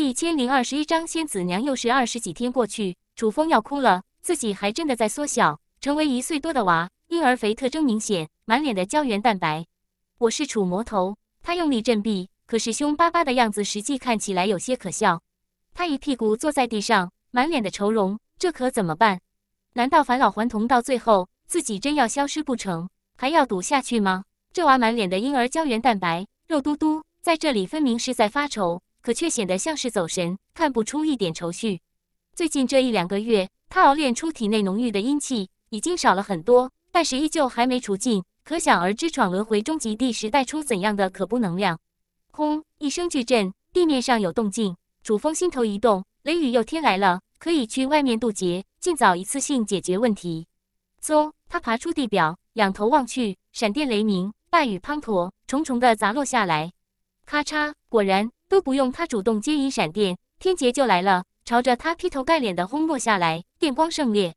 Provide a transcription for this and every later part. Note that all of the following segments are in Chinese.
一千零二十一章，仙子娘又是二十几天过去，楚风要哭了，自己还真的在缩小，成为一岁多的娃，婴儿肥特征明显，满脸的胶原蛋白。我是楚魔头，他用力振臂，可是凶巴巴的样子，实际看起来有些可笑。他一屁股坐在地上，满脸的愁容，这可怎么办？难道返老还童到最后，自己真要消失不成？还要赌下去吗？这娃满脸的婴儿胶原蛋白，肉嘟嘟，在这里分明是在发愁。可却显得像是走神，看不出一点愁绪。最近这一两个月，他熬炼出体内浓郁的阴气已经少了很多，但是依旧还没除尽，可想而知闯轮回终极第十代出怎样的可怖能量。轰！一声巨震，地面上有动静。楚风心头一动，雷雨又天来了，可以去外面渡劫，尽早一次性解决问题。嗖！他爬出地表，仰头望去，闪电雷鸣，大雨滂沱，重重的砸落下来。咔嚓！果然都不用他主动接引闪电，天劫就来了，朝着他劈头盖脸的轰落下来。电光盛烈，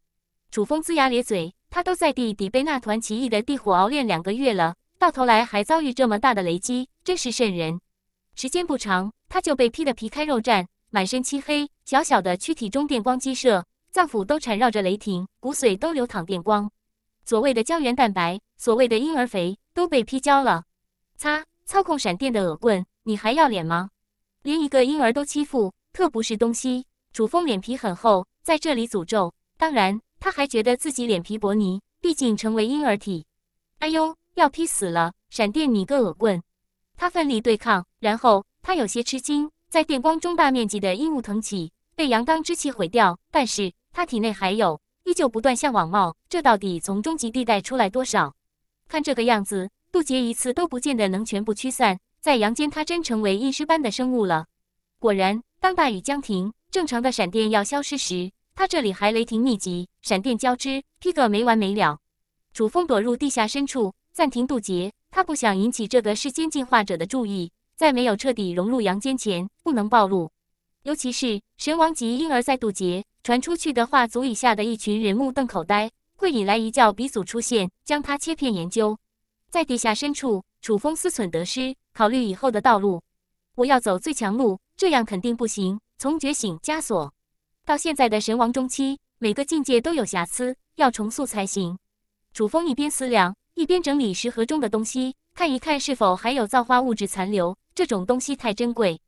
楚风龇牙咧嘴，他都在地底被那团奇异的地火熬炼两个月了，到头来还遭遇这么大的雷击，真是渗人。时间不长，他就被劈得皮开肉绽，满身漆黑，小小的躯体中电光激射，脏腑都缠绕着雷霆，骨髓都流淌电光。所谓的胶原蛋白，所谓的婴儿肥都被劈焦了。擦。操控闪电的恶棍，你还要脸吗？连一个婴儿都欺负，特不是东西！楚风脸皮很厚，在这里诅咒。当然，他还觉得自己脸皮薄呢，毕竟成为婴儿体。哎呦，要劈死了！闪电，你个恶棍！他奋力对抗，然后他有些吃惊，在电光中大面积的阴雾腾起，被阳刚之气毁掉。但是他体内还有，依旧不断向往冒。这到底从终极地带出来多少？看这个样子。渡劫一次都不见得能全部驱散，在阳间他真成为阴尸般的生物了。果然，当大雨将停，正常的闪电要消失时，他这里还雷霆密集，闪电交织，劈个没完没了。楚风躲入地下深处暂停渡劫，他不想引起这个世间进化者的注意，在没有彻底融入阳间前不能暴露。尤其是神王级婴儿在渡劫，传出去的话足以吓得一群人目瞪口呆，会引来一教鼻祖出现，将他切片研究。在地下深处，楚风思忖得失，考虑以后的道路。我要走最强路，这样肯定不行。从觉醒枷锁到现在的神王中期，每个境界都有瑕疵，要重塑才行。楚风一边思量，一边整理石盒中的东西，看一看是否还有造化物质残留。这种东西太珍贵。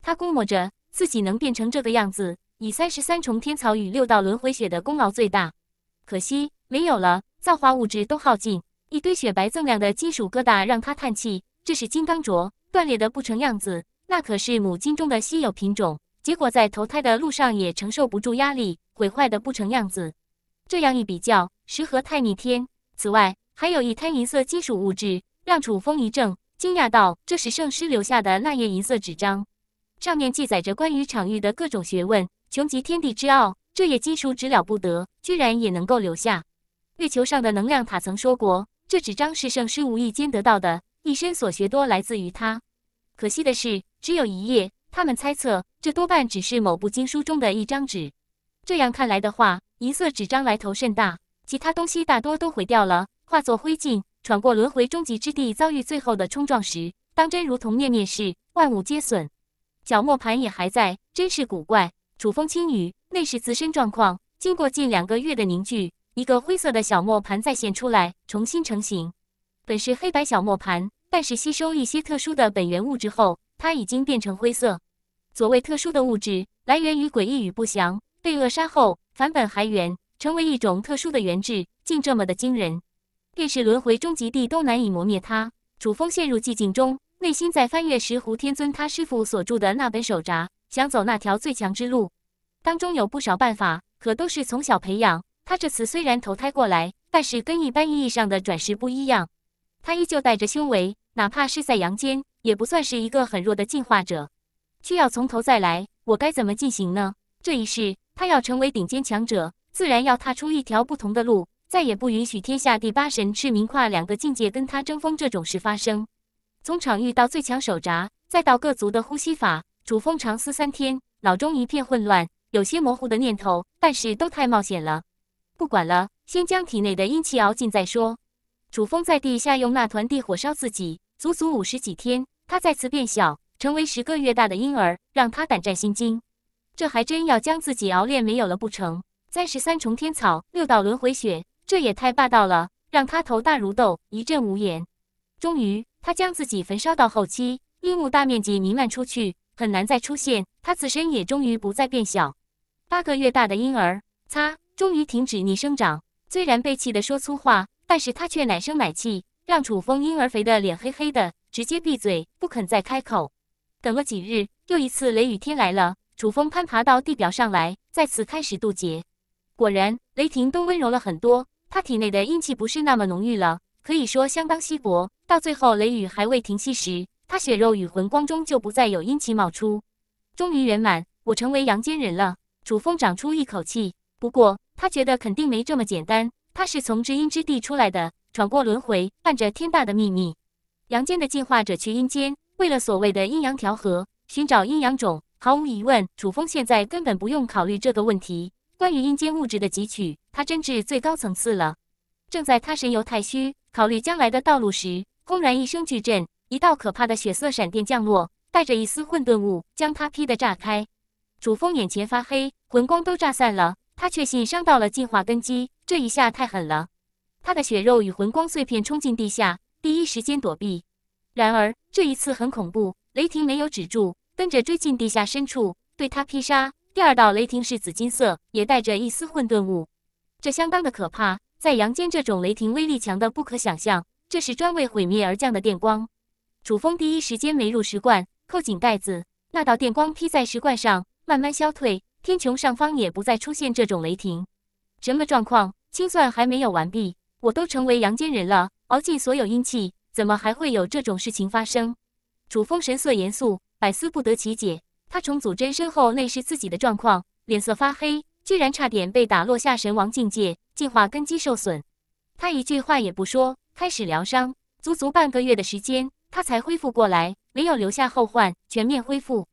他估摸着自己能变成这个样子，以三十三重天草与六道轮回血的功劳最大，可惜没有了，造化物质都耗尽。一堆雪白锃亮的金属疙瘩让他叹气，这是金刚镯，断裂的不成样子。那可是母金中的稀有品种，结果在投胎的路上也承受不住压力，毁坏的不成样子。这样一比较，石盒太逆天。此外，还有一滩银色金属物质，让楚风一怔，惊讶道：“这是圣师留下的那页银色纸张，上面记载着关于场域的各种学问，穷极天地之奥。这页金属纸了不得，居然也能够留下。月球上的能量塔曾说过。”这纸张是圣师无意间得到的，一生所学多来自于他。可惜的是，只有一页。他们猜测，这多半只是某部经书中的一张纸。这样看来的话，银色纸张来头甚大。其他东西大多都毁掉了，化作灰烬。闯过轮回终极之地，遭遇最后的冲撞时，当真如同灭灭世，万物皆损。角磨盘也还在，真是古怪。楚风轻语，那是自身状况，经过近两个月的凝聚。一个灰色的小磨盘再现出来，重新成型。本是黑白小磨盘，但是吸收一些特殊的本源物质后，它已经变成灰色。所谓特殊的物质，来源于诡异与不祥，被扼杀后返本还原，成为一种特殊的原质，竟这么的惊人，便是轮回终极地都难以磨灭它。楚风陷入寂静中，内心在翻阅石湖天尊他师傅所著的那本手札，想走那条最强之路。当中有不少办法，可都是从小培养。他这次虽然投胎过来，但是跟一般意义上的转世不一样，他依旧带着修为，哪怕是在阳间，也不算是一个很弱的进化者。却要从头再来，我该怎么进行呢？这一世他要成为顶尖强者，自然要踏出一条不同的路，再也不允许天下第八神赤明跨两个境界跟他争锋这种事发生。从场域到最强手札，再到各族的呼吸法，主峰长思三天，脑中一片混乱，有些模糊的念头，但是都太冒险了。不管了，先将体内的阴气熬尽再说。楚风在地下用那团地火烧自己，足足五十几天，他再次变小，成为十个月大的婴儿，让他胆战心惊。这还真要将自己熬炼没有了不成？三十三重天草、六道轮回血，这也太霸道了，让他头大如斗，一阵无言。终于，他将自己焚烧到后期，阴雾大面积弥漫出去，很难再出现。他自身也终于不再变小，八个月大的婴儿，擦。终于停止逆生长，虽然被气得说粗话，但是他却奶声奶气，让楚风婴儿肥的脸黑黑的，直接闭嘴不肯再开口。等了几日，又一次雷雨天来了，楚风攀爬到地表上来，再次开始渡劫。果然，雷霆都温柔了很多，他体内的阴气不是那么浓郁了，可以说相当稀薄。到最后雷雨还未停息时，他血肉与魂光中就不再有阴气冒出。终于圆满，我成为阳间人了。楚风长出一口气，不过。他觉得肯定没这么简单。他是从知音之地出来的，闯过轮回，伴着天大的秘密。阳间的进化者去阴间，为了所谓的阴阳调和，寻找阴阳种。毫无疑问，楚风现在根本不用考虑这个问题。关于阴间物质的汲取，他真至最高层次了。正在他神游太虚，考虑将来的道路时，轰然一声巨震，一道可怕的血色闪电降落，带着一丝混沌物，将他劈得炸开。楚风眼前发黑，魂光都炸散了。他确信伤到了进化根基，这一下太狠了。他的血肉与魂光碎片冲进地下，第一时间躲避。然而这一次很恐怖，雷霆没有止住，跟着追进地下深处，对他劈杀。第二道雷霆是紫金色，也带着一丝混沌物，这相当的可怕。在阳间，这种雷霆威力强的不可想象。这是专为毁灭而降的电光。楚风第一时间没入石罐，扣紧盖子。那道电光劈在石罐上，慢慢消退。天穹上方也不再出现这种雷霆，什么状况？清算还没有完毕，我都成为阳间人了，熬尽所有阴气，怎么还会有这种事情发生？楚风神色严肃，百思不得其解。他从祖真身后内视自己的状况，脸色发黑，居然差点被打落下神王境界，进化根基受损。他一句话也不说，开始疗伤，足足半个月的时间，他才恢复过来，没有留下后患，全面恢复。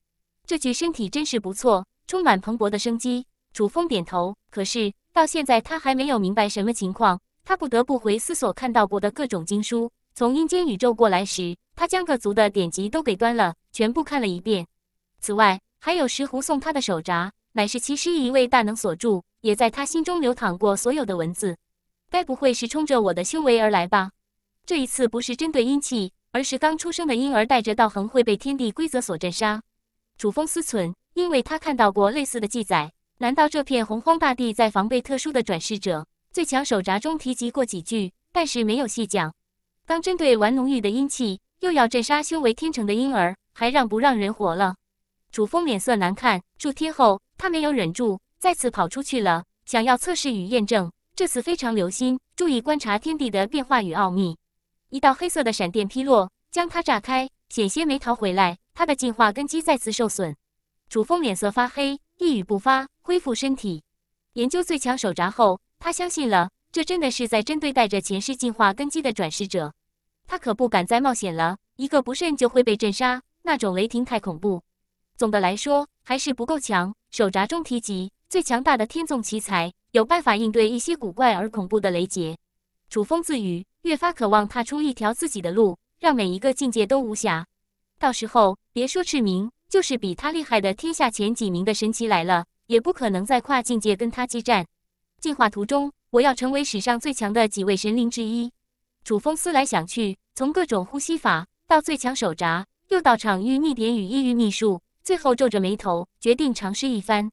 这具身体真是不错。充满蓬勃的生机。楚风点头，可是到现在他还没有明白什么情况。他不得不回思索看到过的各种经书。从阴间宇宙过来时，他将各族的典籍都给端了，全部看了一遍。此外，还有石斛送他的手札，乃是其师一位大能所著，也在他心中流淌过所有的文字。该不会是冲着我的修为而来吧？这一次不是针对阴气，而是刚出生的婴儿带着道恒会被天地规则所震杀。楚风思忖。因为他看到过类似的记载，难道这片洪荒大地在防备特殊的转世者？最强手札中提及过几句，但是没有细讲。当针对玩浓郁的阴气，又要镇杀修为天成的婴儿，还让不让人活了？楚风脸色难看。数天后，他没有忍住，再次跑出去了，想要测试与验证。这次非常留心，注意观察天地的变化与奥秘。一道黑色的闪电劈落，将他炸开，险些没逃回来。他的进化根基再次受损。楚风脸色发黑，一语不发，恢复身体。研究最强手札后，他相信了，这真的是在针对带着前世进化根基的转世者。他可不敢再冒险了，一个不慎就会被震杀。那种雷霆太恐怖。总的来说，还是不够强。手札中提及，最强大的天纵奇才，有办法应对一些古怪而恐怖的雷劫。楚风自语，越发渴望踏出一条自己的路，让每一个境界都无瑕。到时候，别说赤明。就是比他厉害的天下前几名的神奇来了，也不可能在跨境界跟他激战。进化途中，我要成为史上最强的几位神灵之一。楚风思来想去，从各种呼吸法到最强手札，又到场域秘典与异域秘术，最后皱着眉头决定尝试一番。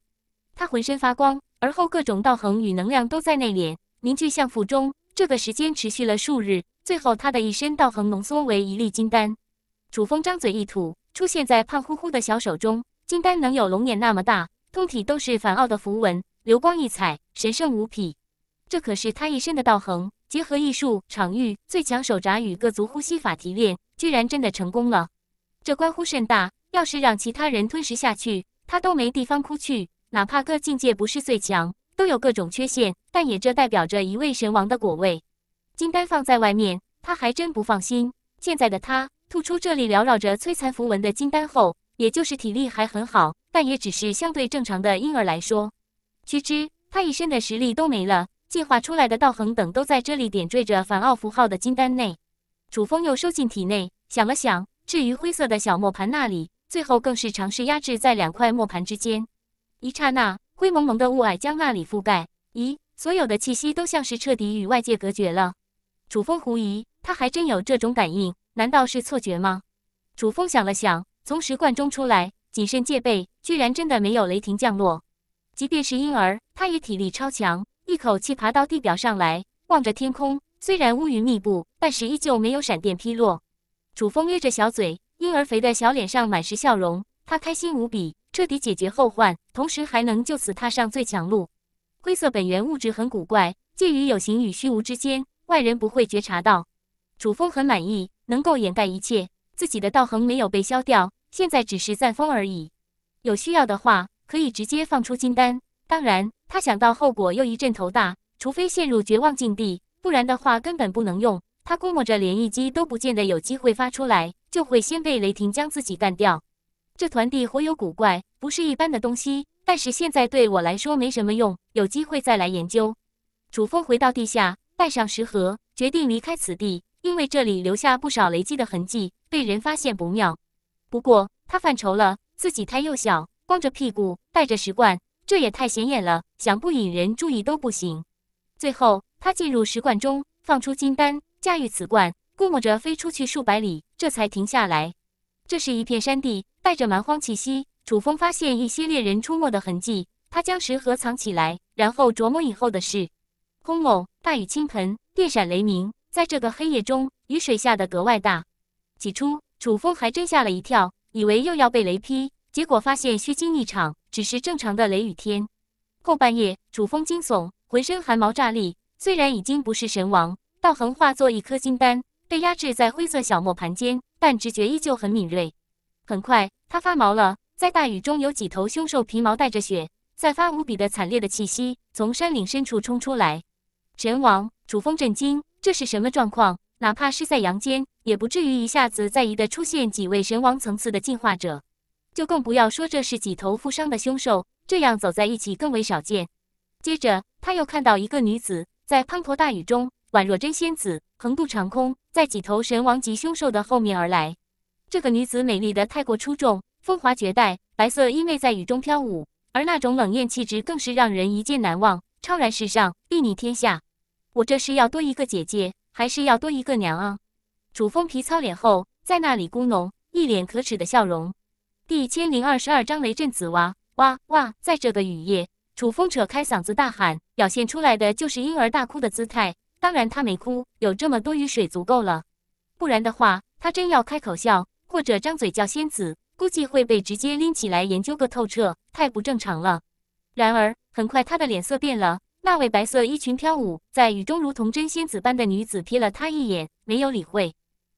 他浑身发光，而后各种道恒与能量都在内敛凝聚向腹中。这个时间持续了数日，最后他的一身道恒浓缩为一粒金丹。楚风张嘴一吐。出现在胖乎乎的小手中，金丹能有龙眼那么大，通体都是反奥的符文，流光溢彩，神圣无匹。这可是他一身的道行，结合艺术、场域最强手札与各族呼吸法提炼，居然真的成功了。这关乎甚大，要是让其他人吞食下去，他都没地方哭去。哪怕各境界不是最强，都有各种缺陷，但也这代表着一位神王的果位。金丹放在外面，他还真不放心。现在的他。吐出这里缭绕着摧残符文的金丹后，也就是体力还很好，但也只是相对正常的婴儿来说。须知他一身的实力都没了，进化出来的道恒等都在这里点缀着反奥符号的金丹内。楚风又收进体内，想了想，至于灰色的小磨盘那里，最后更是尝试压制在两块磨盘之间。一刹那，灰蒙蒙的雾霭将那里覆盖。咦，所有的气息都像是彻底与外界隔绝了。楚风狐疑，他还真有这种感应。难道是错觉吗？楚风想了想，从石罐中出来，谨慎戒备。居然真的没有雷霆降落。即便是婴儿，他也体力超强，一口气爬到地表上来。望着天空，虽然乌云密布，但是依旧没有闪电劈落。楚风咧着小嘴，婴儿肥的小脸上满是笑容，他开心无比，彻底解决后患，同时还能就此踏上最强路。灰色本源物质很古怪，介于有形与虚无之间，外人不会觉察到。楚风很满意。能够掩盖一切，自己的道行没有被消掉，现在只是暂封而已。有需要的话，可以直接放出金丹。当然，他想到后果又一阵头大，除非陷入绝望境地，不然的话根本不能用。他估摸着连一击都不见得有机会发出来，就会先被雷霆将自己干掉。这团地火有古怪，不是一般的东西。但是现在对我来说没什么用，有机会再来研究。楚风回到地下，带上石盒，决定离开此地。因为这里留下不少雷击的痕迹，被人发现不妙。不过他犯愁了，自己太幼小，光着屁股带着石罐，这也太显眼了，想不引人注意都不行。最后他进入石罐中，放出金丹，驾驭此罐，估摸着飞出去数百里，这才停下来。这是一片山地，带着蛮荒气息。楚风发现一些猎人出没的痕迹，他将石盒藏起来，然后琢磨以后的事。轰隆！大雨倾盆，电闪雷鸣。在这个黑夜中，雨水下得格外大。起初，楚风还真吓了一跳，以为又要被雷劈，结果发现虚惊一场，只是正常的雷雨天。后半夜，楚风惊悚，浑身汗毛炸栗。虽然已经不是神王，道横化作一颗金丹，被压制在灰色小磨盘间，但直觉依旧很敏锐。很快，他发毛了。在大雨中，有几头凶兽，皮毛带着血，散发无比的惨烈的气息，从山岭深处冲出来。神王楚风震惊。这是什么状况？哪怕是在阳间，也不至于一下子在一的出现几位神王层次的进化者，就更不要说这是几头负伤的凶兽这样走在一起更为少见。接着，他又看到一个女子在滂沱大雨中，宛若真仙子横渡长空，在几头神王级凶兽的后面而来。这个女子美丽的太过出众，风华绝代，白色因为在雨中飘舞，而那种冷艳气质更是让人一见难忘，超然世上，睥睨天下。我这是要多一个姐姐，还是要多一个娘啊？楚风皮糙脸厚，在那里咕哝，一脸可耻的笑容。第一千零二十二章雷震子哇哇哇！在这个雨夜，楚风扯开嗓子大喊，表现出来的就是婴儿大哭的姿态。当然他没哭，有这么多雨水足够了。不然的话，他真要开口笑，或者张嘴叫仙子，估计会被直接拎起来研究个透彻，太不正常了。然而很快他的脸色变了。那位白色衣裙飘舞在雨中，如同真仙子般的女子瞥了他一眼，没有理会。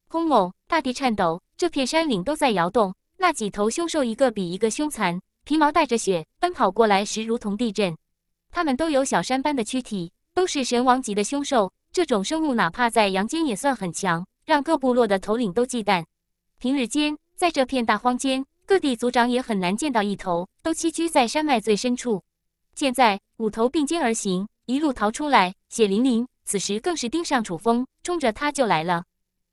轰隆！大地颤抖，这片山岭都在摇动。那几头凶兽，一个比一个凶残，皮毛带着血，奔跑过来时如同地震。它们都有小山般的躯体，都是神王级的凶兽。这种生物哪怕在阳间也算很强，让各部落的头领都忌惮。平日间，在这片大荒间，各地族长也很难见到一头，都栖居在山脉最深处。现在五头并肩而行，一路逃出来，血淋淋。此时更是盯上楚风，冲着他就来了。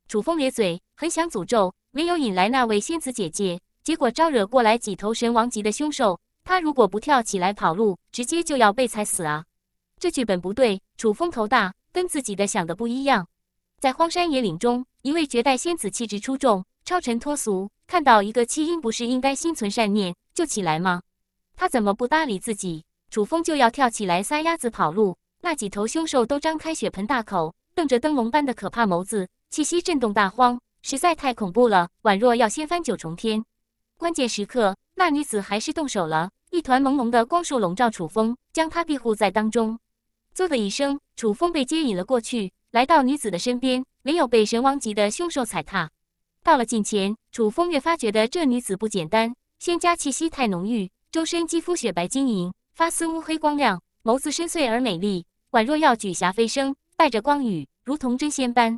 楚风咧嘴，很想诅咒，没有引来那位仙子姐姐，结果招惹过来几头神王级的凶兽。他如果不跳起来跑路，直接就要被踩死啊！这剧本不对。楚风头大，跟自己的想的不一样。在荒山野岭中，一位绝代仙子气质出众，超尘脱俗。看到一个弃婴，不是应该心存善念，就起来吗？他怎么不搭理自己？楚风就要跳起来撒丫子跑路，那几头凶兽都张开血盆大口，瞪着灯笼般的可怕眸子，气息震动大荒，实在太恐怖了，宛若要掀翻九重天。关键时刻，那女子还是动手了，一团朦胧的光束笼罩楚风，将他庇护在当中。嗖的一声，楚风被接引了过去，来到女子的身边，没有被神王级的凶兽踩踏。到了近前，楚风越发觉得这女子不简单，仙家气息太浓郁，周身肌肤雪白晶莹。发丝乌黑光亮，眸子深邃而美丽，宛若要举霞飞升，带着光雨，如同真仙般。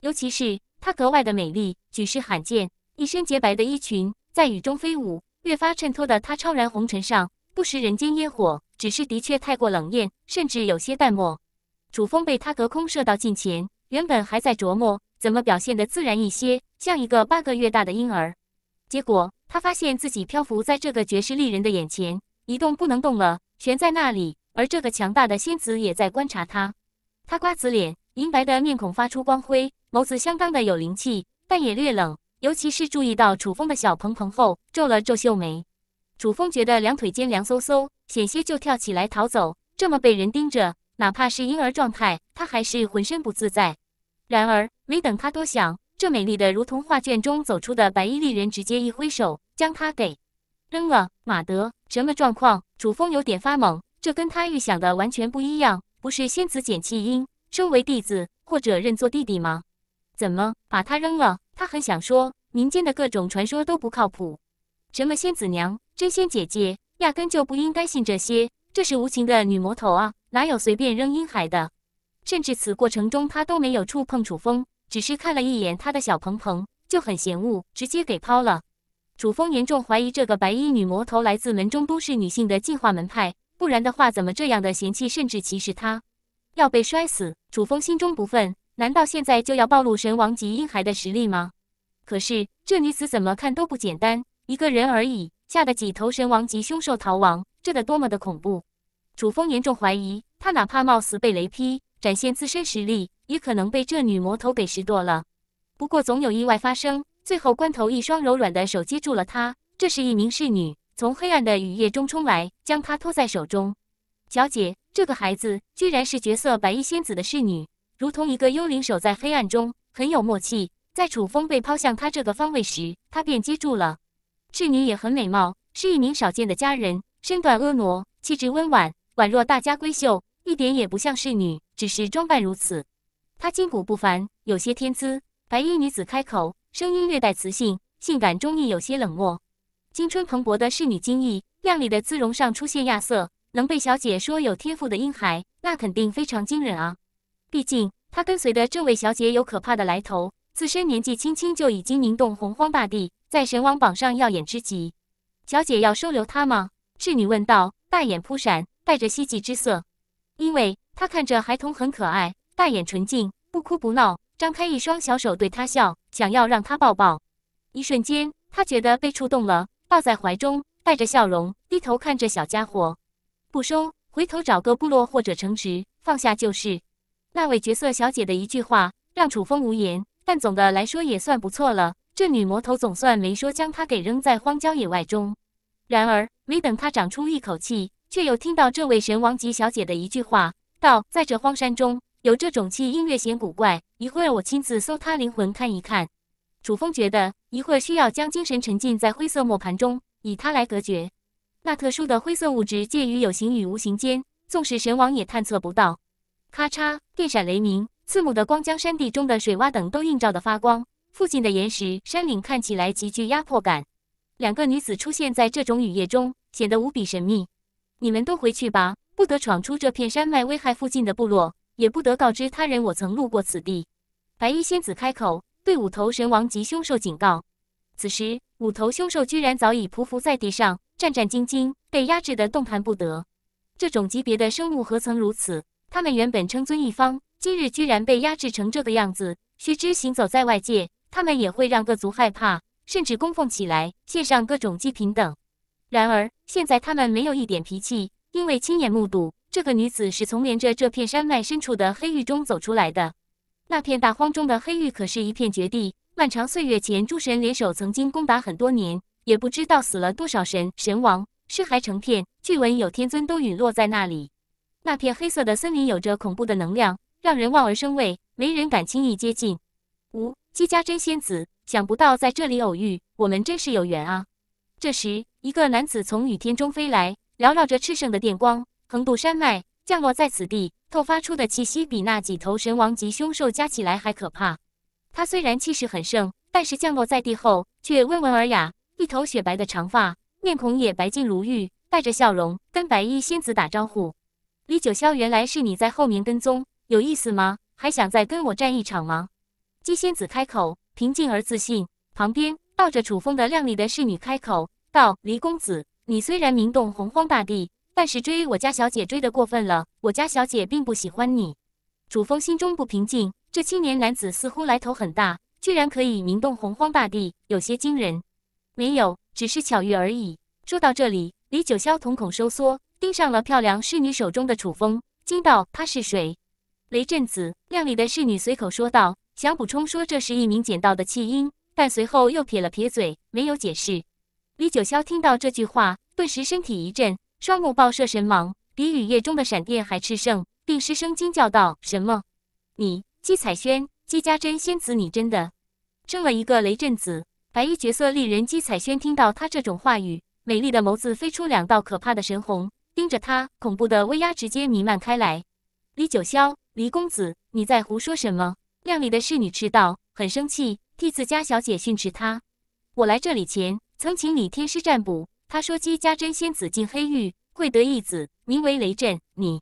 尤其是她格外的美丽，举世罕见。一身洁白的衣裙在雨中飞舞，越发衬托的她超然红尘上，不食人间烟火。只是的确太过冷艳，甚至有些淡漠。楚风被她隔空射到近前，原本还在琢磨怎么表现的自然一些，像一个八个月大的婴儿。结果他发现自己漂浮在这个绝世丽人的眼前。一动不能动了，悬在那里。而这个强大的仙子也在观察他。他瓜子脸，银白的面孔发出光辉，眸子相当的有灵气，但也略冷。尤其是注意到楚风的小蓬蓬后，皱了皱秀眉。楚风觉得两腿间凉飕飕，险些就跳起来逃走。这么被人盯着，哪怕是婴儿状态，他还是浑身不自在。然而没等他多想，这美丽的如同画卷中走出的白衣丽人直接一挥手，将他给。扔了，马德，什么状况？楚风有点发懵，这跟他预想的完全不一样。不是仙子捡弃婴，收为弟子或者认作弟弟吗？怎么把他扔了？他很想说，民间的各种传说都不靠谱，什么仙子娘、真仙姐姐，压根就不应该信这些。这是无情的女魔头啊，哪有随便扔婴孩的？甚至此过程中，他都没有触碰楚风，只是看了一眼他的小蓬蓬，就很嫌恶，直接给抛了。楚风严重怀疑这个白衣女魔头来自门中都市女性的进化门派，不然的话怎么这样的嫌弃甚至歧视她？要被摔死？楚风心中不忿，难道现在就要暴露神王级婴孩的实力吗？可是这女子怎么看都不简单，一个人而已，吓得几头神王级凶兽逃亡，这得多么的恐怖？楚风严重怀疑，他哪怕冒死被雷劈，展现自身实力，也可能被这女魔头给拾掇了。不过总有意外发生。最后关头，一双柔软的手接住了他。这是一名侍女，从黑暗的雨夜中冲来，将他托在手中。小姐，这个孩子居然是绝色白衣仙子的侍女，如同一个幽灵，守在黑暗中，很有默契。在楚风被抛向他这个方位时，他便接住了。侍女也很美貌，是一名少见的佳人，身段婀娜，气质温婉，宛若大家闺秀，一点也不像侍女，只是装扮如此。她筋骨不凡，有些天资。白衣女子开口。声音略带磁性，性感中意有些冷漠。青春蓬勃的侍女金意，靓丽的姿容上出现亚瑟，能被小姐说有天赋的婴孩，那肯定非常惊人啊！毕竟她跟随的这位小姐有可怕的来头，自身年纪轻轻就已经凝动洪荒大地，在神王榜上耀眼之极。小姐要收留他吗？侍女问道，大眼扑闪，带着希冀之色，因为她看着孩童很可爱，大眼纯净，不哭不闹。张开一双小手对他笑，想要让他抱抱。一瞬间，他觉得被触动了，抱在怀中，带着笑容低头看着小家伙。不收，回头找个部落或者城池放下就是。那位绝色小姐的一句话让楚风无言，但总的来说也算不错了。这女魔头总算没说将他给扔在荒郊野外中。然而，没等他长出一口气，却又听到这位神王级小姐的一句话道：“在这荒山中。”有这种气，音乐嫌古怪。一会儿我亲自搜他灵魂看一看。楚风觉得一会儿需要将精神沉浸在灰色磨盘中，以它来隔绝那特殊的灰色物质，介于有形与无形间，纵使神王也探测不到。咔嚓，电闪雷鸣，刺目的光将山地中的水洼等都映照的发光，附近的岩石山岭看起来极具压迫感。两个女子出现在这种雨夜中，显得无比神秘。你们都回去吧，不得闯出这片山脉，危害附近的部落。也不得告知他人我曾路过此地。白衣仙子开口，对五头神王及凶兽警告。此时，五头凶兽居然早已匍匐在地上，战战兢兢，被压制得动弹不得。这种级别的生物何曾如此？他们原本称尊一方，今日居然被压制成这个样子。须知，行走在外界，他们也会让各族害怕，甚至供奉起来，献上各种祭品等。然而，现在他们没有一点脾气，因为亲眼目睹。这个女子是从连着这片山脉深处的黑域中走出来的。那片大荒中的黑域可是一片绝地，漫长岁月前诸神联手曾经攻打很多年，也不知道死了多少神神王，尸骸成片。据闻有天尊都陨落在那里。那片黑色的森林有着恐怖的能量，让人望而生畏，没人敢轻易接近。五姬家真仙子，想不到在这里偶遇，我们真是有缘啊！这时，一个男子从雨天中飞来，缭绕着炽盛的电光。横渡山脉，降落在此地，透发出的气息比那几头神王级凶兽加起来还可怕。他虽然气势很盛，但是降落在地后却温文尔雅，一头雪白的长发，面孔也白净如玉，带着笑容跟白衣仙子打招呼。李九霄，原来是你在后面跟踪，有意思吗？还想再跟我战一场吗？姬仙子开口，平静而自信。旁边抱着楚风的靓丽的侍女开口道：“李公子，你虽然名动洪荒大地。”但是追我家小姐追得过分了，我家小姐并不喜欢你。楚风心中不平静，这青年男子似乎来头很大，居然可以名动洪荒大地，有些惊人。没有，只是巧遇而已。说到这里，李九霄瞳孔收缩，盯上了漂亮侍女手中的楚风，惊道：“她是谁？”雷震子，靓丽的侍女随口说道。想补充说，这是一名捡到的弃婴，但随后又撇了撇嘴，没有解释。李九霄听到这句话，顿时身体一震。双目爆射神芒，比雨夜中的闪电还炽盛，并失声惊叫道：“什么？你姬彩萱、姬家珍仙子，你真的生了一个雷震子？”白衣角色丽人姬彩萱听到他这种话语，美丽的眸子飞出两道可怕的神红，盯着他，恐怖的威压直接弥漫开来。李九霄，黎公子，你在胡说什么？”靓丽的侍女赤道，很生气，替自家小姐训斥他：“我来这里前，曾请李天师占卜。”他说：“姬家真仙子进黑狱，贵得一子，名为雷震。你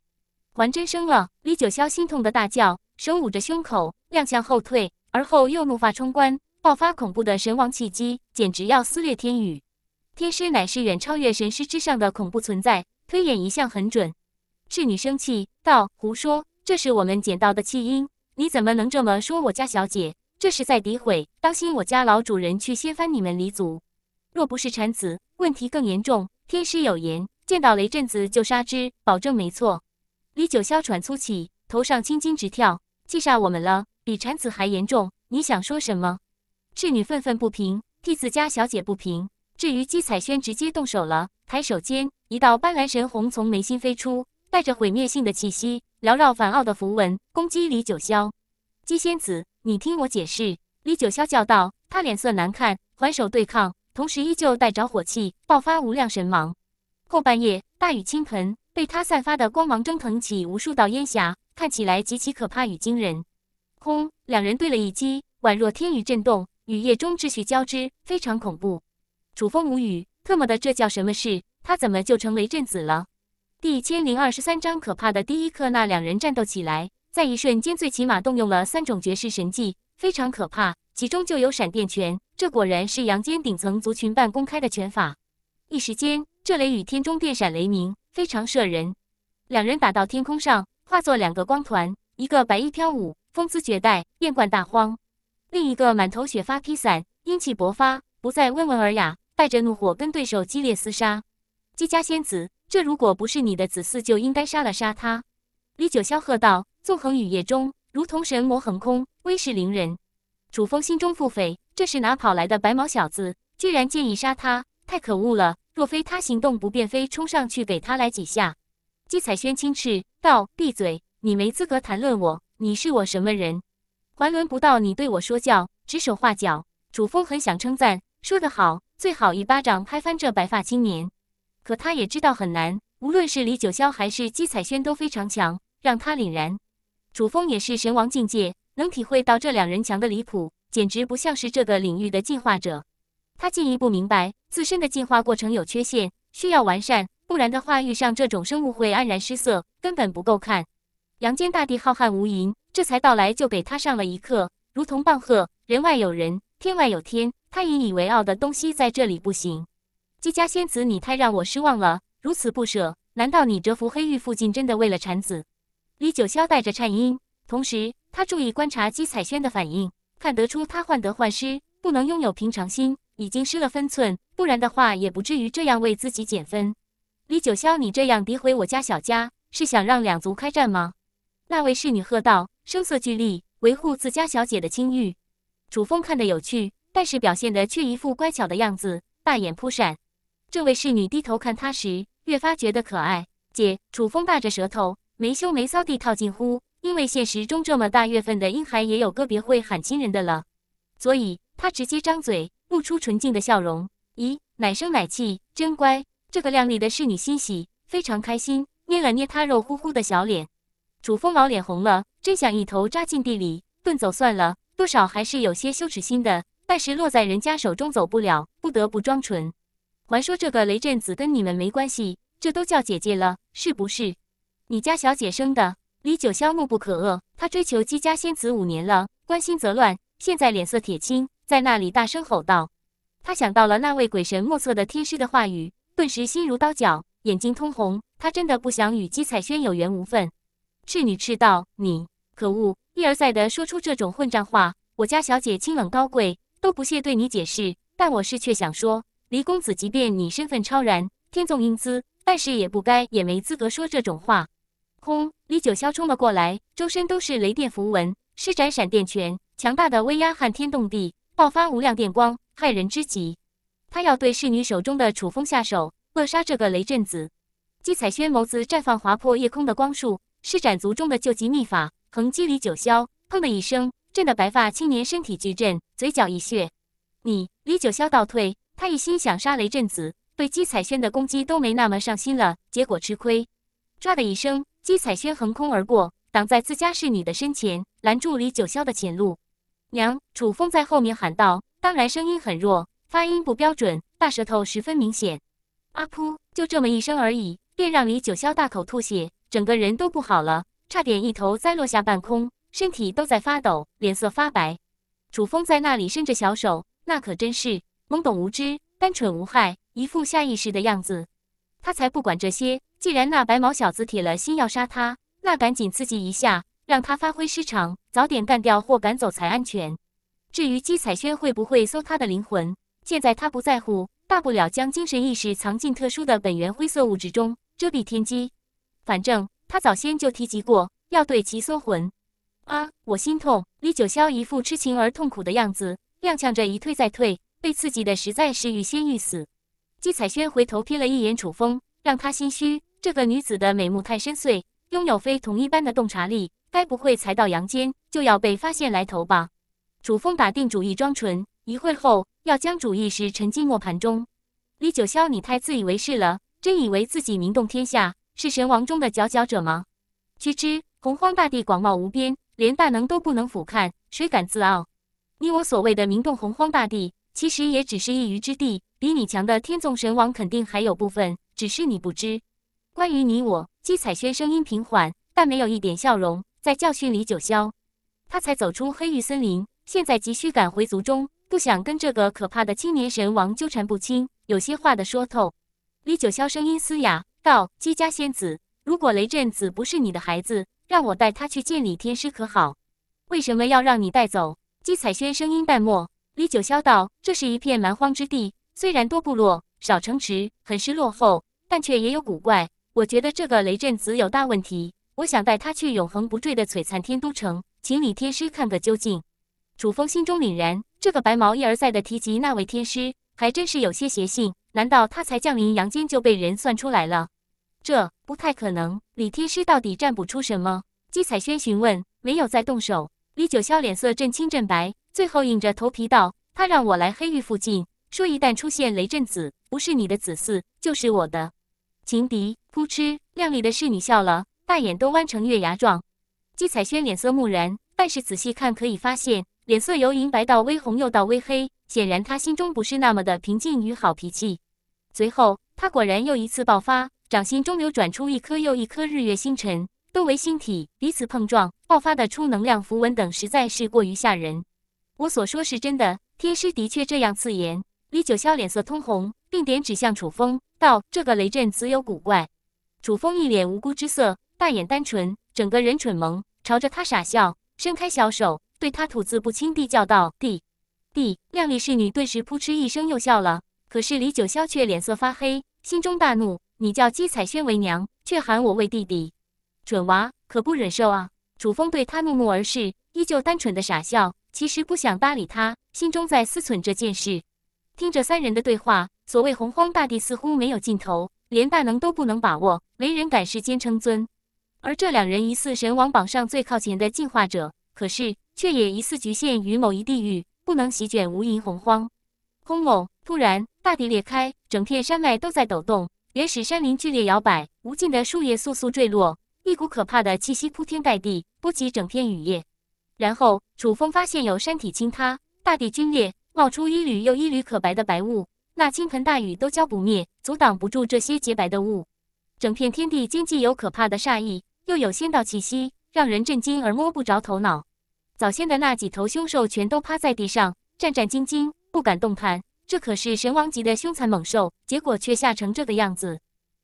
还真生了！”李九霄心痛的大叫，手捂着胸口，踉跄后退，而后又怒发冲冠，爆发恐怖的神王气机，简直要撕裂天宇。天师乃是远超越神师之上的恐怖存在，推演一向很准。赤女生气道：“胡说！这是我们捡到的弃婴，你怎么能这么说我家小姐？这是在诋毁，当心我家老主人去掀翻你们李族！”若不是产子，问题更严重。天师有言，见到雷震子就杀之，保证没错。李九霄喘粗气，头上青筋直跳，气煞我们了，比产子还严重。你想说什么？侍女愤愤不平，替自家小姐不平。至于姬彩轩，直接动手了，抬手间一道斑斓神虹从眉心飞出，带着毁灭性的气息，缭绕繁奥的符文攻击李九霄。姬仙子，你听我解释！李九霄叫道，他脸色难看，还手对抗。同时依旧带着火气爆发无量神芒，后半夜大雨倾盆，被他散发的光芒蒸腾起无数道烟霞，看起来极其可怕与惊人。轰！两人对了一击，宛若天宇震动，雨夜中秩序交织，非常恐怖。楚风无语，特么的这叫什么事？他怎么就成为震子了？第一千零二十三章可怕的第一刻，那两人战斗起来，在一瞬间最起码动用了三种绝世神技，非常可怕。其中就有闪电拳，这果然是阳间顶层族群半公开的拳法。一时间，这雷雨天中电闪雷鸣，非常慑人。两人打到天空上，化作两个光团，一个白衣飘舞，风姿绝代，艳冠大荒；另一个满头雪发披散，英气勃发，不再温文尔雅，带着怒火跟对手激烈厮杀。姬家仙子，这如果不是你的子嗣，就应该杀了杀他！李九霄喝道，纵横雨夜中，如同神魔横空，威势凌人。楚风心中腹诽：“这是哪跑来的白毛小子，居然建议杀他，太可恶了！若非他行动不便，非冲上去给他来几下。”姬彩轩轻斥道：“闭嘴！你没资格谈论我，你是我什么人？还轮不到你对我说教、指手画脚。”楚风很想称赞，说得好，最好一巴掌拍翻这白发青年。可他也知道很难，无论是李九霄还是姬彩轩都非常强，让他凛然。楚风也是神王境界。能体会到这两人强的离谱，简直不像是这个领域的进化者。他进一步明白自身的进化过程有缺陷，需要完善，不然的话遇上这种生物会黯然失色，根本不够看。阳间大地浩瀚无垠，这才到来就给他上了一课，如同棒喝：人外有人，天外有天。他引以为傲的东西在这里不行。姬家仙子，你太让我失望了，如此不舍，难道你蛰伏黑狱附近真的为了产子？李九霄带着颤音，同时。他注意观察姬彩轩的反应，看得出他患得患失，不能拥有平常心，已经失了分寸。不然的话，也不至于这样为自己减分。李九霄，你这样诋毁我家小家，是想让两族开战吗？那位侍女喝道，声色俱厉，维护自家小姐的清誉。楚风看得有趣，但是表现的却一副乖巧的样子，大眼扑闪。这位侍女低头看他时，越发觉得可爱。姐，楚风大着舌头，没羞没臊地套近乎。因为现实中这么大月份的婴孩也有个别会喊亲人的了，所以他直接张嘴，露出纯净的笑容。咦，奶声奶气，真乖！这个靓丽的侍女欣喜，非常开心，捏了捏他肉乎乎的小脸。楚风老脸红了，真想一头扎进地里遁走算了，多少还是有些羞耻心的。但是落在人家手中走不了，不得不装纯。还说这个雷震子跟你们没关系，这都叫姐姐了，是不是？你家小姐生的。李九霄怒不可遏，他追求姬家仙子五年了，关心则乱，现在脸色铁青，在那里大声吼道：“他想到了那位鬼神莫测的天师的话语，顿时心如刀绞，眼睛通红。他真的不想与姬彩轩有缘无分。”赤女赤道：“你可恶，一而再的说出这种混账话！我家小姐清冷高贵，都不屑对你解释，但我是却想说，黎公子，即便你身份超然，天纵英姿，但是也不该，也没资格说这种话。”轰！李九霄冲了过来，周身都是雷电符文，施展闪电拳，强大的威压撼天动地，爆发无量电光，骇人之极。他要对侍女手中的楚风下手，扼杀这个雷震子。姬彩轩眸子绽放划破夜空的光束，施展族中的救急秘法，横击李九霄。砰的一声，震得白发青年身体巨震，嘴角一血。你，李九霄倒退。他一心想杀雷震子，对姬彩轩的攻击都没那么上心了，结果吃亏。唰的一声。姬彩轩横空而过，挡在自家侍女的身前，拦住李九霄的前路。娘，楚风在后面喊道，当然声音很弱，发音不标准，大舌头十分明显。阿噗，就这么一声而已，便让李九霄大口吐血，整个人都不好了，差点一头栽落下半空，身体都在发抖，脸色发白。楚风在那里伸着小手，那可真是懵懂无知、单纯无害，一副下意识的样子。他才不管这些，既然那白毛小子铁了心要杀他，那赶紧刺激一下，让他发挥失常，早点干掉或赶走才安全。至于姬彩萱会不会搜他的灵魂，现在他不在乎，大不了将精神意识藏进特殊的本源灰色物质中遮蔽天机。反正他早先就提及过要对其搜魂。啊！我心痛！李九霄一副痴情而痛苦的样子，踉跄着一退再退，被刺激的实在是欲仙欲死。姬彩萱回头瞥了一眼楚风，让他心虚。这个女子的美目太深邃，拥有非同一般的洞察力，该不会才到阳间就要被发现来头吧？楚风打定主意装纯，一会后要将主意时沉浸磨盘中。李九霄，你太自以为是了，真以为自己名动天下，是神王中的佼佼者吗？须知洪荒大地广袤无边，连大能都不能俯瞰，谁敢自傲？你我所谓的名动洪荒大地，其实也只是一隅之地。比你强的天纵神王肯定还有部分，只是你不知。关于你我，姬彩轩声音平缓，但没有一点笑容，在教训李九霄。他才走出黑玉森林，现在急需赶回族中，不想跟这个可怕的青年神王纠缠不清。有些话的说透。李九霄声音嘶哑道：“姬家仙子，如果雷震子不是你的孩子，让我带他去见李天师，可好？”为什么要让你带走？姬彩轩声音淡漠。李九霄道：“这是一片蛮荒之地。”虽然多部落、少城池，很是落后，但却也有古怪。我觉得这个雷震子有大问题，我想带他去永恒不坠的璀璨天都城，请李天师看个究竟。楚风心中凛然，这个白毛一而再的提及那位天师，还真是有些邪性。难道他才降临阳间就被人算出来了？这不太可能。李天师到底占卜出什么？姬彩轩询问，没有再动手。李九霄脸色震青震白，最后硬着头皮道：“他让我来黑域附近。”说一旦出现雷震子，不是你的子嗣，就是我的。情敌扑哧，靓丽的侍女笑了，大眼都弯成月牙状。姬彩轩脸色木然，但是仔细看可以发现，脸色由银白到微红，又到微黑，显然她心中不是那么的平静与好脾气。随后，她果然又一次爆发，掌心中流转出一颗又一颗日月星辰，多为星体，彼此碰撞，爆发的出能量符文等，实在是过于吓人。我所说是真的，天师的确这样刺言。李九霄脸色通红，并点指向楚风，道：“这个雷震子有古怪。”楚风一脸无辜之色，大眼单纯，整个人蠢萌，朝着他傻笑，伸开小手，对他吐字不清地叫道：“弟弟。”靓丽侍女顿时扑哧一声又笑了，可是李九霄却脸色发黑，心中大怒：“你叫姬彩轩为娘，却喊我为弟弟，蠢娃可不忍受啊！”楚风对他怒目而视，依旧单纯的傻笑，其实不想搭理他，心中在思忖这件事。听着三人的对话，所谓洪荒大地似乎没有尽头，连大能都不能把握，为人敢世间称尊。而这两人疑似神王榜上最靠前的进化者，可是却也疑似局限于某一地域，不能席卷无垠洪荒。轰隆！突然，大地裂开，整片山脉都在抖动，原始山林剧烈摇摆，无尽的树叶簌簌坠落，一股可怕的气息铺天盖地，波及整片雨夜。然后，楚风发现有山体倾塌，大地皲裂。冒出一缕又一缕可白的白雾，那倾盆大雨都浇不灭，阻挡不住这些洁白的雾。整片天地间既有可怕的煞意，又有仙道气息，让人震惊而摸不着头脑。早先的那几头凶兽全都趴在地上，战战兢兢，不敢动弹。这可是神王级的凶残猛兽，结果却吓成这个样子。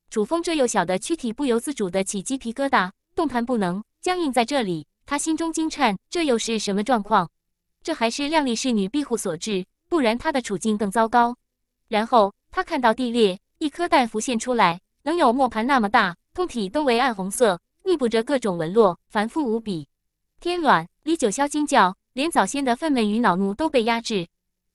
楚风这幼小的躯体不由自主的起鸡皮疙瘩，动弹不能，僵硬在这里。他心中惊颤，这又是什么状况？这还是靓丽侍女庇护所致，不然她的处境更糟糕。然后他看到地裂，一颗蛋浮现出来，能有磨盘那么大，通体都为暗红色，密布着各种纹络，繁复无比。天卵！李九霄惊叫，连早先的愤懑与恼怒都被压制。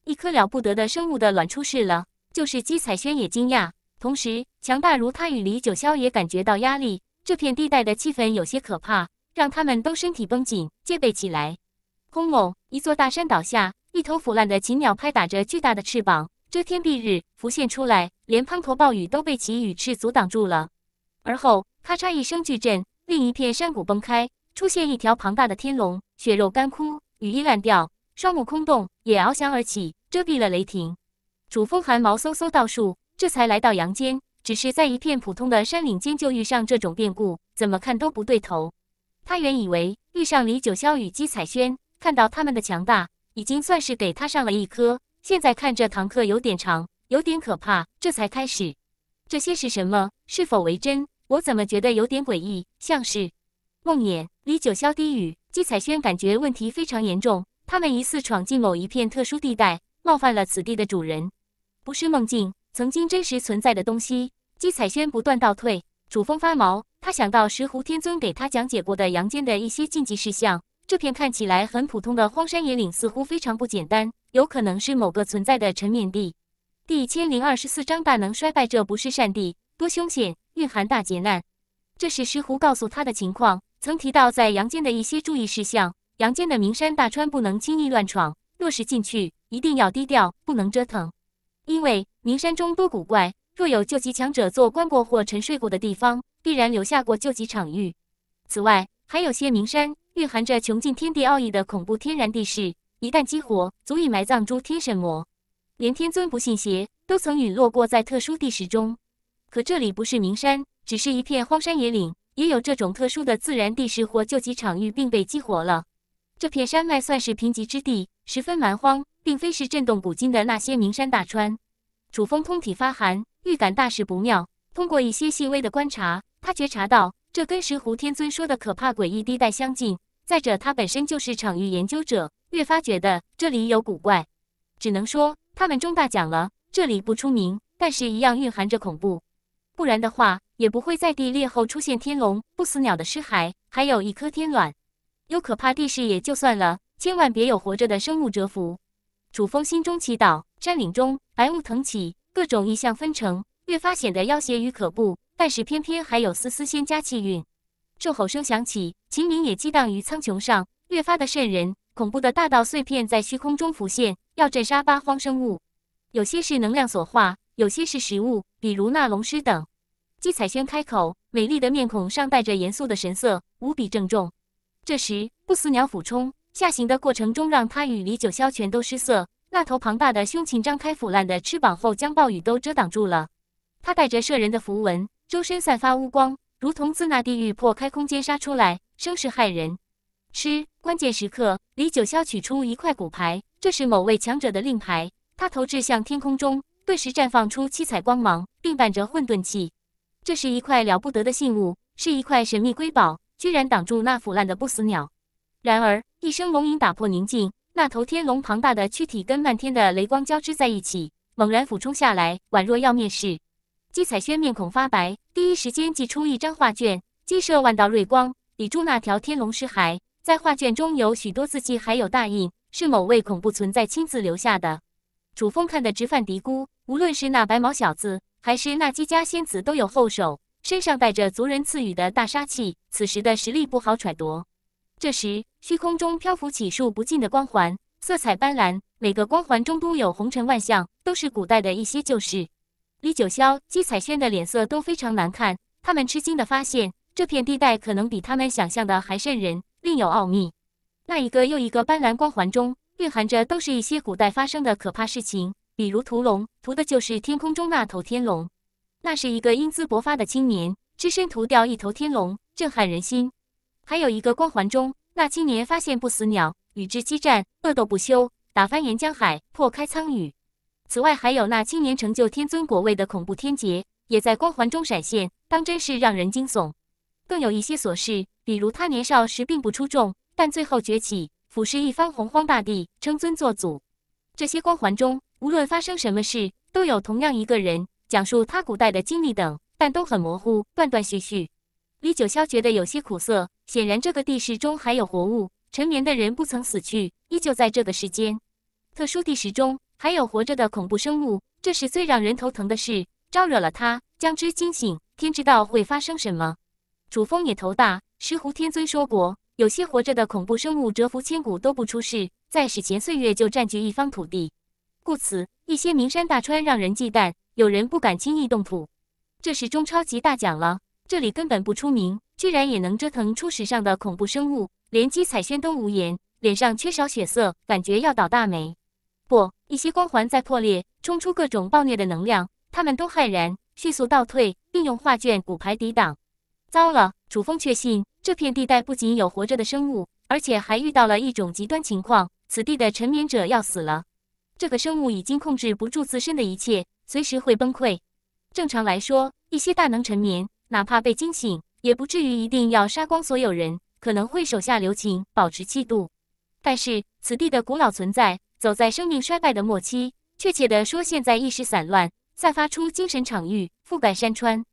一颗了不得的生物的卵出世了，就是姬彩轩也惊讶，同时强大如他与李九霄也感觉到压力。这片地带的气氛有些可怕，让他们都身体绷紧，戒备起来。轰隆！一座大山倒下，一头腐烂的禽鸟拍打着巨大的翅膀，遮天蔽日浮现出来，连滂沱暴雨都被其羽翅阻挡住了。而后，咔嚓一声巨震，另一片山谷崩开，出现一条庞大的天龙，血肉干枯，羽翼烂掉，双目空洞，也翱翔而起，遮蔽了雷霆。楚风寒毛嗖嗖倒竖，这才来到阳间，只是在一片普通的山岭间就遇上这种变故，怎么看都不对头。他原以为遇上李九霄与姬彩轩。看到他们的强大，已经算是给他上了一课。现在看这堂课有点长，有点可怕。这才开始，这些是什么？是否为真？我怎么觉得有点诡异，像是梦魇？李九霄低语。姬彩轩感觉问题非常严重，他们疑似闯进某一片特殊地带，冒犯了此地的主人。不是梦境，曾经真实存在的东西。姬彩轩不断倒退，主峰发毛。他想到石狐天尊给他讲解过的阳间的一些禁忌事项。这片看起来很普通的荒山野岭，似乎非常不简单，有可能是某个存在的沉眠地。第一千零二十四章大能衰败，这不是善地，多凶险，蕴含大劫难。这是石狐告诉他的情况，曾提到在阳间的一些注意事项。阳间的名山大川不能轻易乱闯，若是进去，一定要低调，不能折腾，因为名山中多古怪，若有旧级强者做官过或沉睡过的地方，必然留下过旧级场域。此外，还有些名山。蕴含着穷尽天地奥义的恐怖天然地势，一旦激活，足以埋葬诸天神魔。连天尊不信邪，都曾陨落过在特殊地势中。可这里不是名山，只是一片荒山野岭，也有这种特殊的自然地势或救济场域并被激活了。这片山脉算是贫瘠之地，十分蛮荒，并非是震动古今的那些名山大川。楚风通体发寒，预感大事不妙。通过一些细微的观察，他觉察到这跟石狐天尊说的可怕诡异地带相近。再者，他本身就是场域研究者，越发觉得这里有古怪。只能说他们中大奖了，这里不出名，但是一样蕴含着恐怖。不然的话，也不会在地裂后出现天龙不死鸟的尸骸，还有一颗天卵。有可怕地势也就算了，千万别有活着的生物蛰伏。楚风心中祈祷，山岭中白雾腾起，各种异象纷呈，越发显得妖邪与可怖。但是偏偏还有丝丝仙家气韵。众吼声响起。秦明也激荡于苍穹上，越发的渗人。恐怖的大道碎片在虚空中浮现，要镇杀八荒生物。有些是能量所化，有些是食物，比如那龙尸等。姬彩轩开口，美丽的面孔上带着严肃的神色，无比郑重。这时，不死鸟俯冲下行的过程中，让他与李九霄全都失色。那头庞大的凶禽张开腐烂的翅膀后，将暴雨都遮挡住。了他带着摄人的符文，周身散发乌光，如同自那地狱破开空间杀出来。生是害人，吃！关键时刻，李九霄取出一块骨牌，这是某位强者的令牌。他投掷向天空中，顿时绽放出七彩光芒，并伴着混沌气。这是一块了不得的信物，是一块神秘瑰宝，居然挡住那腐烂的不死鸟。然而，一声龙吟打破宁静，那头天龙庞大的躯体跟漫天的雷光交织在一起，猛然俯冲下来，宛若要灭世。姬彩轩面孔发白，第一时间祭出一张画卷，激射万道锐光。抵住那条天龙尸骸在画卷中有许多字迹，还有大印，是某位恐怖存在亲自留下的。楚风看得直犯嘀咕，无论是那白毛小子，还是那姬家仙子，都有后手，身上带着族人赐予的大杀器，此时的实力不好揣度。这时，虚空中漂浮起数不尽的光环，色彩斑斓，每个光环中都有红尘万象，都是古代的一些旧事。李九霄、姬彩轩的脸色都非常难看，他们吃惊地发现。这片地带可能比他们想象的还渗人，另有奥秘。那一个又一个斑斓光环中，蕴含着都是一些古代发生的可怕事情，比如屠龙，屠的就是天空中那头天龙。那是一个英姿勃发的青年，只身屠掉一头天龙，震撼人心。还有一个光环中，那青年发现不死鸟，与之激战，恶斗不休，打翻岩浆海，破开苍宇。此外，还有那青年成就天尊果位的恐怖天劫，也在光环中闪现，当真是让人惊悚。更有一些琐事，比如他年少时并不出众，但最后崛起，俯视一方洪荒大地，称尊作祖。这些光环中，无论发生什么事，都有同样一个人讲述他古代的经历等，但都很模糊，断断续续。李九霄觉得有些苦涩。显然，这个地势中还有活物，沉眠的人不曾死去，依旧在这个世间。特殊地势中还有活着的恐怖生物，这是最让人头疼的事。招惹了他，将之惊醒，天知道会发生什么。楚风也头大，石湖天尊说过，有些活着的恐怖生物蛰伏千古都不出世，在史前岁月就占据一方土地，故此一些名山大川让人忌惮，有人不敢轻易动土。这是中超级大奖了，这里根本不出名，居然也能折腾出史上的恐怖生物，连姬彩轩都无言，脸上缺少血色，感觉要倒大霉。不，一些光环在破裂，冲出各种暴虐的能量，他们都骇然，迅速倒退，并用画卷骨牌抵挡。糟了！楚风确信，这片地带不仅有活着的生物，而且还遇到了一种极端情况：此地的沉眠者要死了。这个生物已经控制不住自身的一切，随时会崩溃。正常来说，一些大能沉眠，哪怕被惊醒，也不至于一定要杀光所有人，可能会手下留情，保持气度。但是，此地的古老存在走在生命衰败的末期，确切地说，现在意识散乱，散发出精神场域，覆盖山川。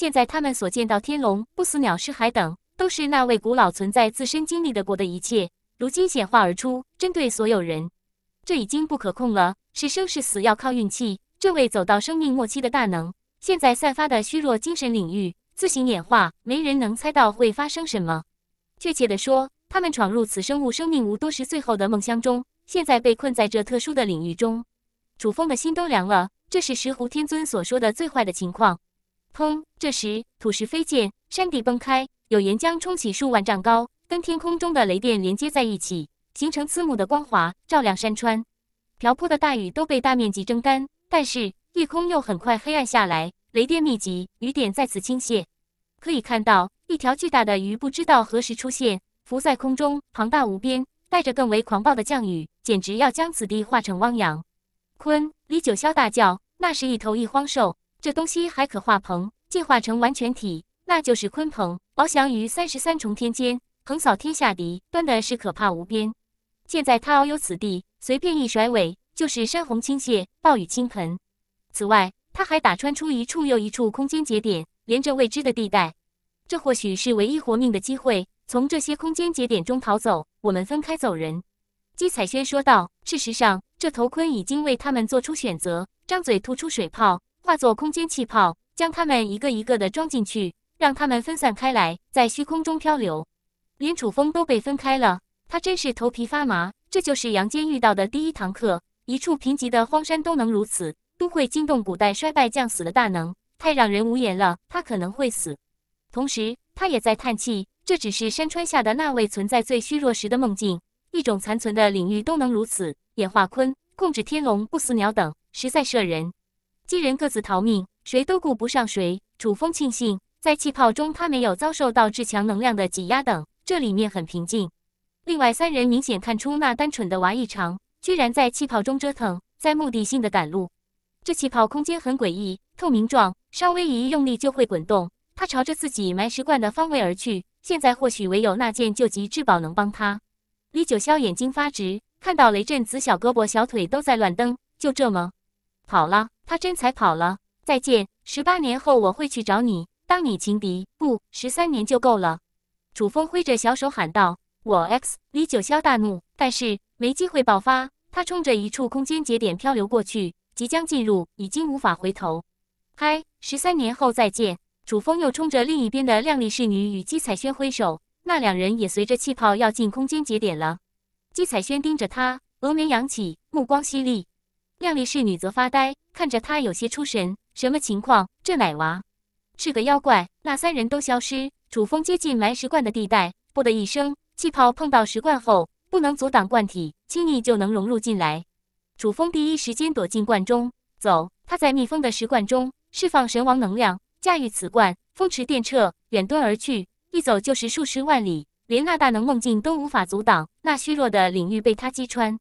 现在他们所见到天龙、不死鸟尸骸等，都是那位古老存在自身经历的过的一切，如今显化而出，针对所有人。这已经不可控了，是生是死要靠运气。这位走到生命末期的大能，现在散发的虚弱精神领域自行演化，没人能猜到会发生什么。确切的说，他们闯入此生物生命无多时最后的梦乡中，现在被困在这特殊的领域中。楚风的心都凉了，这是石湖天尊所说的最坏的情况。砰！这时，土石飞溅，山地崩开，有岩浆冲起数万丈高，跟天空中的雷电连接在一起，形成刺目的光华，照亮山川。瓢泼的大雨都被大面积蒸干，但是夜空又很快黑暗下来，雷电密集，雨点再次倾泻。可以看到，一条巨大的鱼不知道何时出现，浮在空中，庞大无边，带着更为狂暴的降雨，简直要将此地化成汪洋。鲲李九霄大叫：“那是一头一荒兽！”这东西还可化鹏，进化成完全体，那就是鲲鹏，翱翔于三十三重天间，横扫天下敌，端的是可怕无边。现在他遨游此地，随便一甩尾，就是山洪倾泻，暴雨倾盆。此外，他还打穿出一处又一处空间节点，连着未知的地带。这或许是唯一活命的机会，从这些空间节点中逃走。我们分开走人。”姬彩轩说道。事实上，这头鲲已经为他们做出选择，张嘴吐出水泡。化作空间气泡，将他们一个一个的装进去，让他们分散开来，在虚空中漂流。连楚风都被分开了，他真是头皮发麻。这就是阳间遇到的第一堂课。一处贫瘠的荒山都能如此，都会惊动古代衰败将死的大能，太让人无言了。他可能会死。同时，他也在叹气。这只是山川下的那位存在最虚弱时的梦境，一种残存的领域都能如此，演化鲲，控制天龙、不死鸟等，实在摄人。七人各自逃命，谁都顾不上谁。楚风庆幸在气泡中，他没有遭受到至强能量的挤压等，这里面很平静。另外三人明显看出，那单纯的娃异常，居然在气泡中折腾，在目的性的赶路。这气泡空间很诡异，透明状，稍微一用力就会滚动。他朝着自己埋石罐的方位而去。现在或许唯有那件救急至宝能帮他。李九霄眼睛发直，看到雷震子小胳膊小腿都在乱蹬，就这么。跑了，他真才跑了。再见，十八年后我会去找你，当你情敌。不，十三年就够了。楚风挥着小手喊道：“我 X。”李九霄大怒，但是没机会爆发。他冲着一处空间节点漂流过去，即将进入，已经无法回头。嗨，十三年后再见。楚风又冲着另一边的靓丽侍女与姬彩萱挥手，那两人也随着气泡要进空间节点了。姬彩萱盯着他，额眉扬起，目光犀利。靓丽侍女则发呆，看着他有些出神。什么情况？这奶娃是个妖怪？那三人都消失。楚风接近埋石罐的地带，噗的一声，气泡碰到石罐后，不能阻挡罐体，轻易就能融入进来。楚风第一时间躲进罐中，走。他在密封的石罐中释放神王能量，驾驭此罐，风驰电掣，远遁而去。一走就是数十万里，连那大能梦境都无法阻挡，那虚弱的领域被他击穿。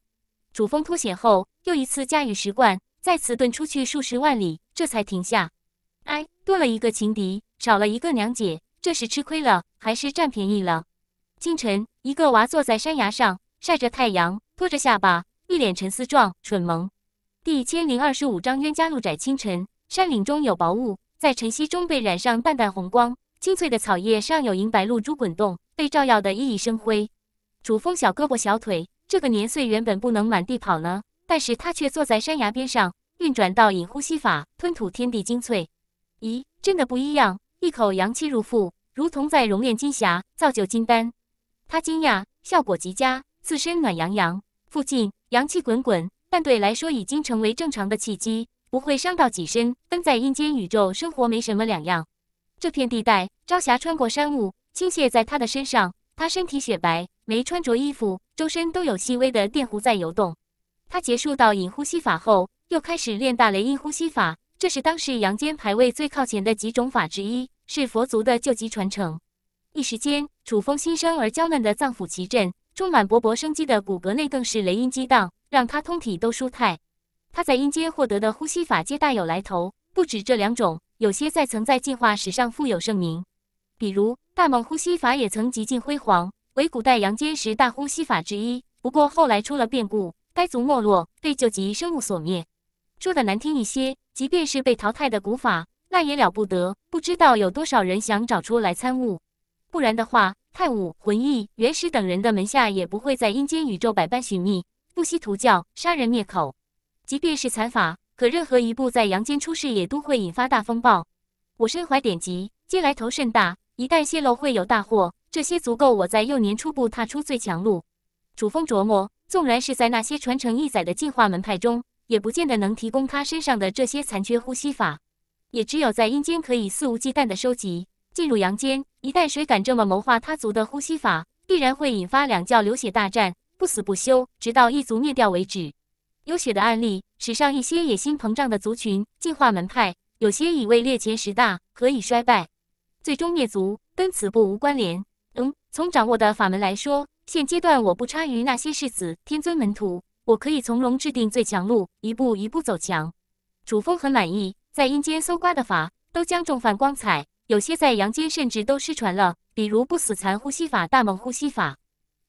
楚风脱险后。又一次驾驭石罐，再次遁出去数十万里，这才停下。哎，多了一个情敌，少了一个娘姐，这是吃亏了还是占便宜了？清晨，一个娃坐在山崖上晒着太阳，托着下巴，一脸沉思状，蠢萌。第一千零二十五章冤家路窄。清晨，山岭中有薄雾，在晨曦中被染上淡淡红光，青翠的草叶上有银白露珠滚动，被照耀得熠熠生辉。楚风小胳膊小腿，这个年岁原本不能满地跑呢。但是他却坐在山崖边上，运转到隐呼吸法，吞吐天地精粹。咦，真的不一样！一口阳气入腹，如同在熔炼金霞，造就金丹。他惊讶，效果极佳，自身暖洋洋，附近阳气滚滚。但对来说，已经成为正常的契机，不会伤到己身。跟在阴间宇宙生活没什么两样。这片地带，朝霞穿过山雾，倾泻在他的身上。他身体雪白，没穿着衣服，周身都有细微的电弧在游动。他结束到隐呼吸法后，又开始练大雷音呼吸法。这是当时阳间排位最靠前的几种法之一，是佛族的旧急传承。一时间，楚风新生而娇嫩的脏腑奇阵，充满勃勃生机的骨骼内更是雷音激荡，让他通体都舒泰。他在阴间获得的呼吸法皆大有来头，不止这两种，有些在曾在进化史上富有盛名。比如大梦呼吸法也曾极尽辉煌，为古代阳间十大呼吸法之一。不过后来出了变故。该族没落，被救极生物所灭。说的难听一些，即便是被淘汰的古法，那也了不得。不知道有多少人想找出来参悟，不然的话，太武、魂逸、元始等人的门下也不会在阴间宇宙百般寻觅，不惜屠教、杀人灭口。即便是残法，可任何一部在阳间出世，也都会引发大风暴。我身怀典籍，皆来头甚大，一旦泄露，会有大祸。这些足够我在幼年初步踏出最强路。楚风琢磨。纵然是在那些传承一载的进化门派中，也不见得能提供他身上的这些残缺呼吸法。也只有在阴间可以肆无忌惮地收集。进入阳间，一旦谁敢这么谋划他族的呼吸法，必然会引发两教流血大战，不死不休，直到一族灭掉为止。优血的案例，史上一些野心膨胀的族群、进化门派，有些已位列前十大，何以衰败，最终灭族，跟此不无关联。嗯，从掌握的法门来说。现阶段我不差于那些世子、天尊门徒，我可以从容制定最强路，一步一步走强。楚风很满意，在阴间搜刮的法都将重泛光彩，有些在阳间甚至都失传了，比如不死残呼吸法、大梦呼吸法。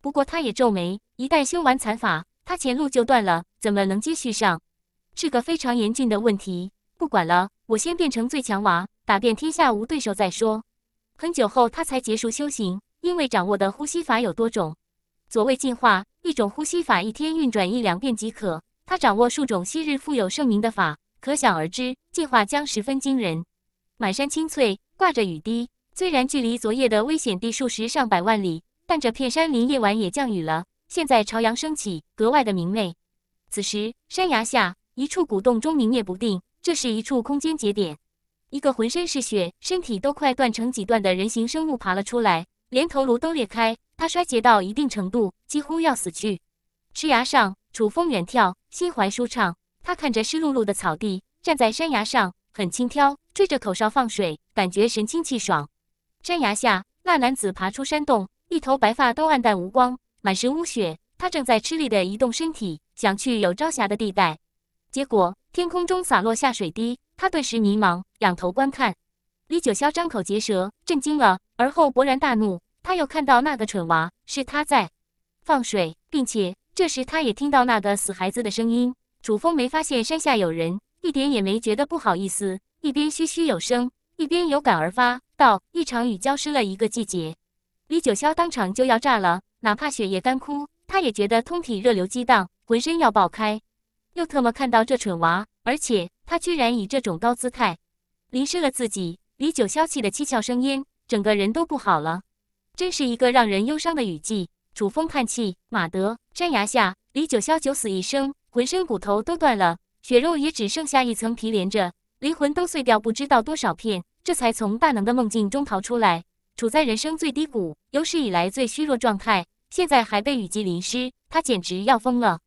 不过他也皱眉，一旦修完残法，他前路就断了，怎么能接续上？是个非常严峻的问题。不管了，我先变成最强娃，打遍天下无对手再说。很久后他才结束修行，因为掌握的呼吸法有多种。所谓进化，一种呼吸法，一天运转一两遍即可。他掌握数种昔日富有盛名的法，可想而知，进化将十分惊人。满山青翠，挂着雨滴。虽然距离昨夜的危险地数十上百万里，但这片山林夜晚也降雨了。现在朝阳升起，格外的明媚。此时，山崖下一处古洞中明灭不定，这是一处空间节点。一个浑身是血、身体都快断成几段的人形生物爬了出来，连头颅都裂开。他衰竭到一定程度，几乎要死去。池崖上，楚风远眺，心怀舒畅。他看着湿漉漉的草地，站在山崖上很轻佻，吹着口哨放水，感觉神清气爽。山崖下，那男子爬出山洞，一头白发都暗淡无光，满是污血。他正在吃力地移动身体，想去有朝霞的地带。结果天空中洒落下水滴，他顿时迷茫，仰头观看。李九霄张口结舌，震惊了，而后勃然大怒。他又看到那个蠢娃，是他在放水，并且这时他也听到那个死孩子的声音。楚风没发现山下有人，一点也没觉得不好意思，一边嘘嘘有声，一边有感而发道：“一场雨浇湿了一个季节。”李九霄当场就要炸了，哪怕血液干枯，他也觉得通体热流激荡，浑身要爆开。又特么看到这蠢娃，而且他居然以这种高姿态淋湿了自己。李九霄气得七窍生烟，整个人都不好了。真是一个让人忧伤的雨季，楚风叹气，马德山崖下，李九霄九死一生，浑身骨头都断了，血肉也只剩下一层皮连着，灵魂都碎掉不知道多少片，这才从大能的梦境中逃出来，处在人生最低谷，有史以来最虚弱状态，现在还被雨季淋湿，他简直要疯了。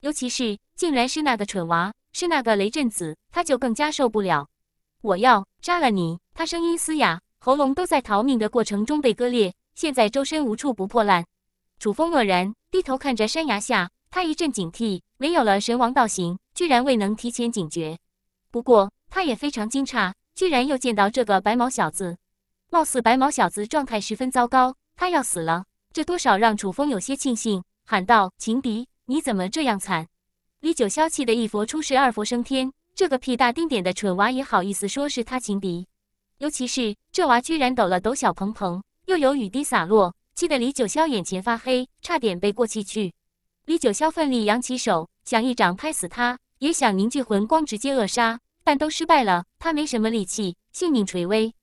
尤其是竟然是那个蠢娃，是那个雷震子，他就更加受不了。我要杀了你！他声音嘶哑，喉咙都在逃命的过程中被割裂。现在周身无处不破烂，楚风愕然低头看着山崖下，他一阵警惕，没有了神王道行，居然未能提前警觉。不过他也非常惊诧，居然又见到这个白毛小子，貌似白毛小子状态十分糟糕，他要死了，这多少让楚风有些庆幸，喊道：“情敌，你怎么这样惨？”李九霄气得一佛出世二佛升天，这个屁大丁点的蠢娃也好意思说是他情敌，尤其是这娃居然抖了抖小蓬蓬。又有雨滴洒落，气得李九霄眼前发黑，差点背过气去。李九霄奋力扬起手，想一掌拍死他，也想凝聚魂光直接扼杀，但都失败了。他没什么力气，性命垂危。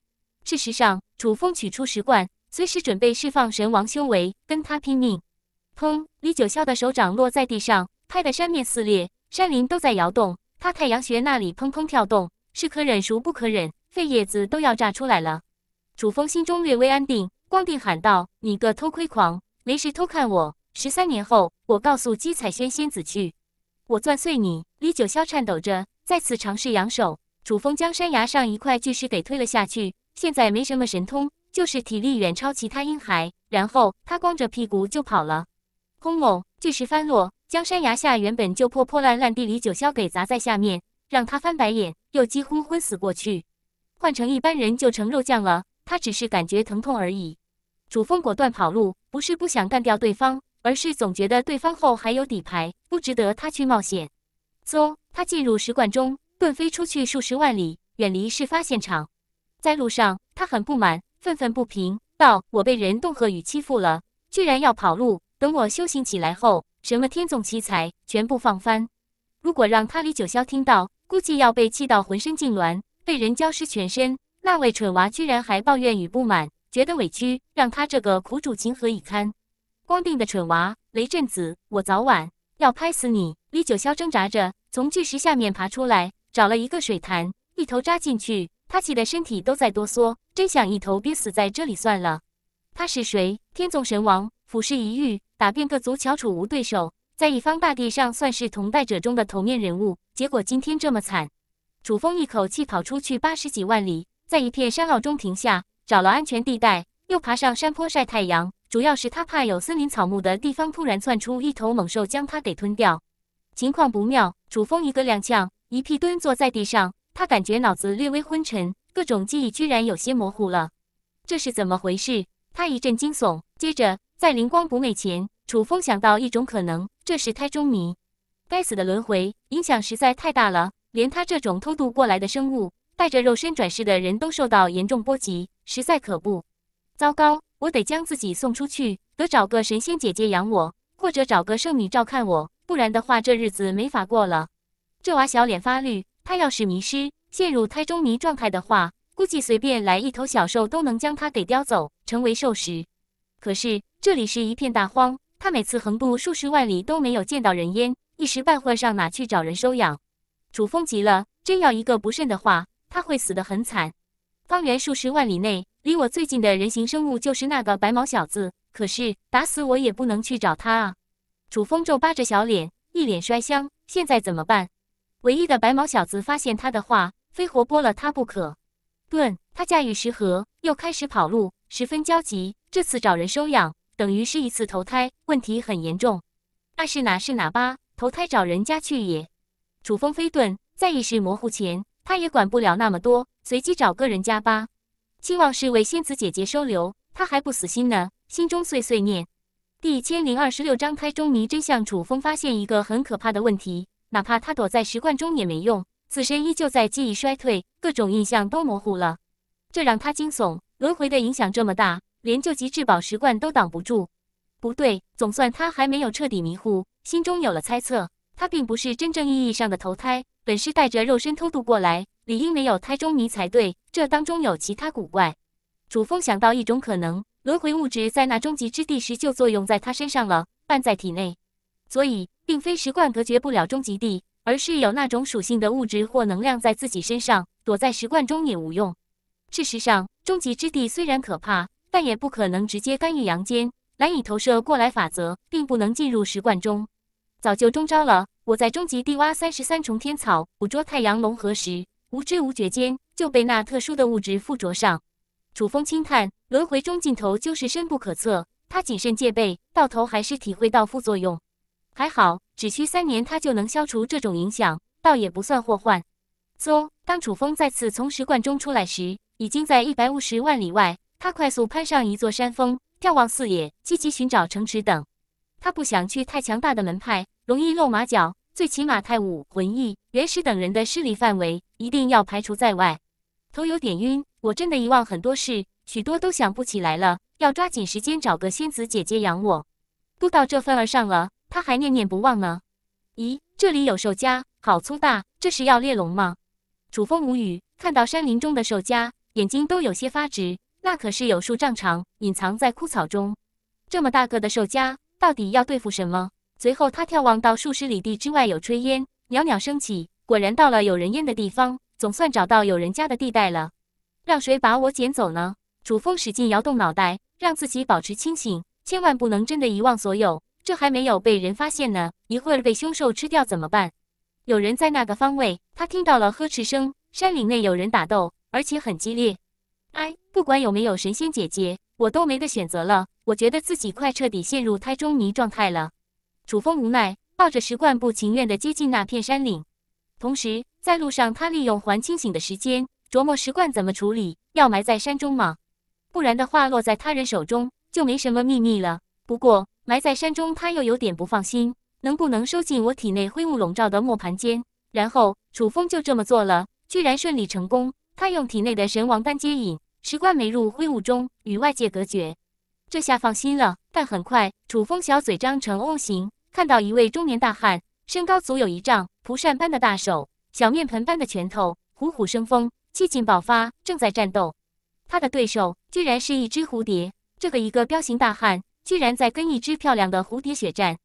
事实上，楚风取出石罐，随时准备释放神王修为，跟他拼命。砰！李九霄的手掌落在地上，拍得山面撕裂，山林都在摇动。他太阳穴那里砰砰跳动，是可忍孰不可忍，肺叶子都要炸出来了。楚风心中略微安定。光腚喊道：“你个偷窥狂，没事偷看我！十三年后，我告诉姬彩萱仙子去，我攥碎你！”李九霄颤抖着再次尝试扬手，楚风将山崖上一块巨石给推了下去。现在没什么神通，就是体力远超其他婴孩。然后他光着屁股就跑了。轰！隆，巨石翻落，将山崖下原本就破破烂烂地李九霄给砸在下面，让他翻白眼，又几乎昏死过去。换成一般人就成肉酱了。他只是感觉疼痛而已。楚风果断跑路，不是不想干掉对方，而是总觉得对方后还有底牌，不值得他去冒险。嗖，他进入石罐中，遁飞出去数十万里，远离事发现场。在路上，他很不满，愤愤不平道：“我被人动和与欺负了，居然要跑路！等我修行起来后，什么天纵奇才全部放翻。如果让他李九霄听到，估计要被气到浑身痉挛，被人浇湿全身。”那位蠢娃居然还抱怨与不满，觉得委屈，让他这个苦主情何以堪？光腚的蠢娃雷震子，我早晚要拍死你！李九霄挣扎着从巨石下面爬出来，找了一个水潭，一头扎进去。他气得身体都在哆嗦，真想一头憋死在这里算了。他是谁？天纵神王，俯视一遇，打遍各族翘楚无对手，在一方大地上算是同代者中的头面人物。结果今天这么惨，楚风一口气跑出去八十几万里。在一片山坳中停下，找了安全地带，又爬上山坡晒太阳。主要是他怕有森林草木的地方突然窜出一头猛兽，将他给吞掉。情况不妙，楚风一个踉跄，一屁蹲坐在地上。他感觉脑子略微昏沉，各种记忆居然有些模糊了。这是怎么回事？他一阵惊悚。接着，在灵光不昧前，楚风想到一种可能：这是胎中迷。该死的轮回，影响实在太大了，连他这种偷渡过来的生物。带着肉身转世的人都受到严重波及，实在可恶。糟糕，我得将自己送出去，得找个神仙姐姐养我，或者找个圣女照看我，不然的话这日子没法过了。这娃小脸发绿，他要是迷失、陷入胎中迷状态的话，估计随便来一头小兽都能将他给叼走，成为兽食。可是这里是一片大荒，他每次横渡数十万里都没有见到人烟，一时半会上哪去找人收养？楚风急了，真要一个不慎的话。他会死得很惨，方圆数十万里内，离我最近的人形生物就是那个白毛小子。可是打死我也不能去找他啊！楚风皱巴着小脸，一脸摔香，现在怎么办？唯一的白毛小子发现他的话，非活剥了他不可。顿，他驾驭石河，又开始跑路，十分焦急。这次找人收养，等于是一次投胎，问题很严重。那是哪是哪吧？投胎找人家去也。楚风飞遁，在意识模糊前。他也管不了那么多，随机找个人家吧。期望是为仙子姐姐收留，他还不死心呢，心中碎碎念。第一千零二十六章胎中迷真相。楚风发现一个很可怕的问题，哪怕他躲在石罐中也没用，自身依旧在记忆衰退，各种印象都模糊了。这让他惊悚，轮回的影响这么大，连救急至宝石罐都挡不住。不对，总算他还没有彻底迷糊，心中有了猜测，他并不是真正意义上的投胎。本是带着肉身偷渡过来，理应没有胎中谜才对。这当中有其他古怪。楚风想到一种可能：轮回物质在那终极之地时就作用在他身上了，伴在体内，所以并非石罐隔绝不了终极地，而是有那种属性的物质或能量在自己身上，躲在石罐中也无用。事实上，终极之地虽然可怕，但也不可能直接干预阳间，难以投射过来。法则并不能进入石罐中。早就中招了。我在终极地挖三十三重天草，捕捉太阳龙核时，无知无觉间就被那特殊的物质附着上。楚风轻叹，轮回中尽头就是深不可测。他谨慎戒备，到头还是体会到副作用。还好，只需三年，他就能消除这种影响，倒也不算祸患。so,，当楚风再次从石罐中出来时，已经在一百五十万里外。他快速攀上一座山峰，眺望四野，积极寻找城池等。他不想去太强大的门派。容易露马脚，最起码太武、魂艺、元始等人的势力范围一定要排除在外。头有点晕，我真的遗忘很多事，许多都想不起来了。要抓紧时间找个仙子姐姐养我。都到这份儿上了，他还念念不忘呢。咦，这里有兽夹，好粗大，这是要猎龙吗？楚风无语，看到山林中的兽夹，眼睛都有些发直。那可是有数丈长，隐藏在枯草中，这么大个的兽夹，到底要对付什么？随后，他眺望到数十里地之外有炊烟袅袅升起，果然到了有人烟的地方，总算找到有人家的地带了。让谁把我捡走呢？楚风使劲摇动脑袋，让自己保持清醒，千万不能真的遗忘所有。这还没有被人发现呢，一会儿被凶兽吃掉怎么办？有人在那个方位，他听到了呵斥声，山岭内有人打斗，而且很激烈。哎，不管有没有神仙姐姐，我都没得选择了。我觉得自己快彻底陷入胎中泥状态了。楚风无奈抱着石罐，不情愿地接近那片山岭。同时在路上，他利用还清醒的时间琢磨石罐怎么处理：要埋在山中吗？不然的话，落在他人手中就没什么秘密了。不过埋在山中，他又有点不放心，能不能收进我体内灰雾笼罩的磨盘间？然后楚风就这么做了，居然顺利成功。他用体内的神王丹接引石罐，没入灰雾中，与外界隔绝。这下放心了。但很快，楚风小嘴张成 O 型。看到一位中年大汉，身高足有一丈，蒲扇般的大手，小面盆般的拳头，虎虎生风，气劲爆发，正在战斗。他的对手居然是一只蝴蝶。这个一个彪形大汉，居然在跟一只漂亮的蝴蝶血战。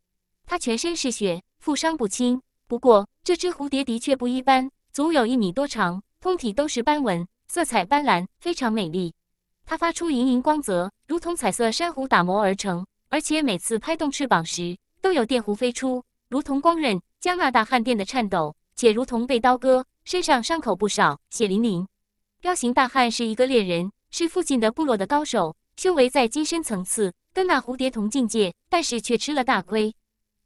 他全身是血，负伤不轻。不过这只蝴蝶的确不一般，足有一米多长，通体都是斑纹，色彩斑斓，非常美丽。它发出莹莹光泽，如同彩色珊瑚打磨而成，而且每次拍动翅膀时。都有电弧飞出，如同光刃，将那大汉电的颤抖，且如同被刀割，身上伤口不少，血淋淋。彪形大汉是一个猎人，是附近的部落的高手，修为在金身层次，跟那蝴蝶同境界，但是却吃了大亏。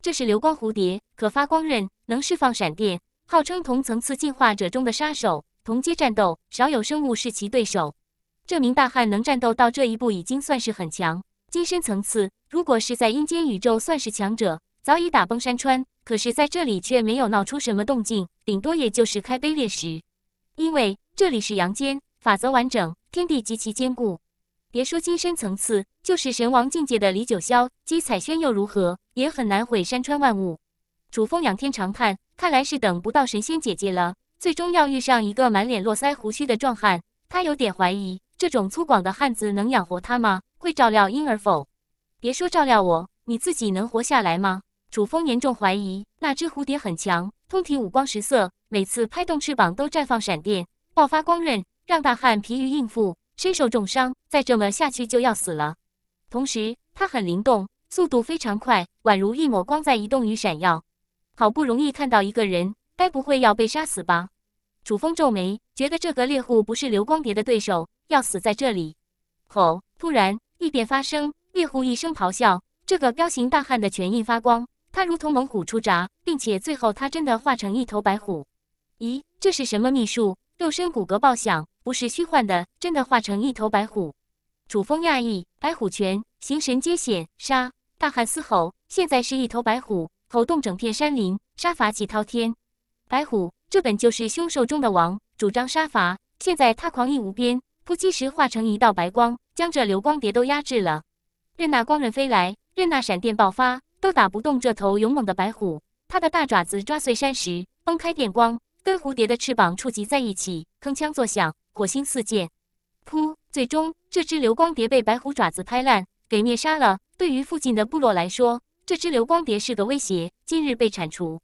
这是流光蝴蝶，可发光刃，能释放闪电，号称同层次进化者中的杀手，同阶战斗，少有生物是其对手。这名大汉能战斗到这一步，已经算是很强，金身层次。如果是在阴间宇宙算是强者，早已打崩山川；可是在这里却没有闹出什么动静，顶多也就是开碑裂石。因为这里是阳间，法则完整，天地极其坚固。别说金身层次，就是神王境界的李九霄、姬彩轩又如何，也很难毁山川万物。楚风仰天长叹，看来是等不到神仙姐姐了，最终要遇上一个满脸络腮胡须的壮汉。他有点怀疑，这种粗犷的汉子能养活他吗？会照料婴儿否？别说照料我，你自己能活下来吗？楚风严重怀疑那只蝴蝶很强，通体五光十色，每次拍动翅膀都绽放闪电，爆发光刃，让大汉疲于应付，身受重伤。再这么下去就要死了。同时，它很灵动，速度非常快，宛如一抹光在移动与闪耀。好不容易看到一个人，该不会要被杀死吧？楚风皱眉，觉得这个猎户不是流光蝶的对手，要死在这里。吼！突然异变发生。猎户一声咆哮，这个彪形大汉的拳印发光，他如同猛虎出闸，并且最后他真的化成一头白虎。咦，这是什么秘术？肉身骨骼爆响，不是虚幻的，真的化成一头白虎。楚风讶异，白虎拳，形神皆显杀。大汉嘶吼，现在是一头白虎，吼动整片山林，杀伐气滔天。白虎，这本就是凶兽中的王，主张杀伐。现在他狂意无边，扑击时化成一道白光，将这流光蝶都压制了。任那光刃飞来，任那闪电爆发，都打不动这头勇猛的白虎。它的大爪子抓碎山石，崩开电光，跟蝴蝶的翅膀触及在一起，铿锵作响，火星四溅。噗！最终，这只流光蝶被白虎爪子拍烂，给灭杀了。对于附近的部落来说，这只流光蝶是个威胁，今日被铲除。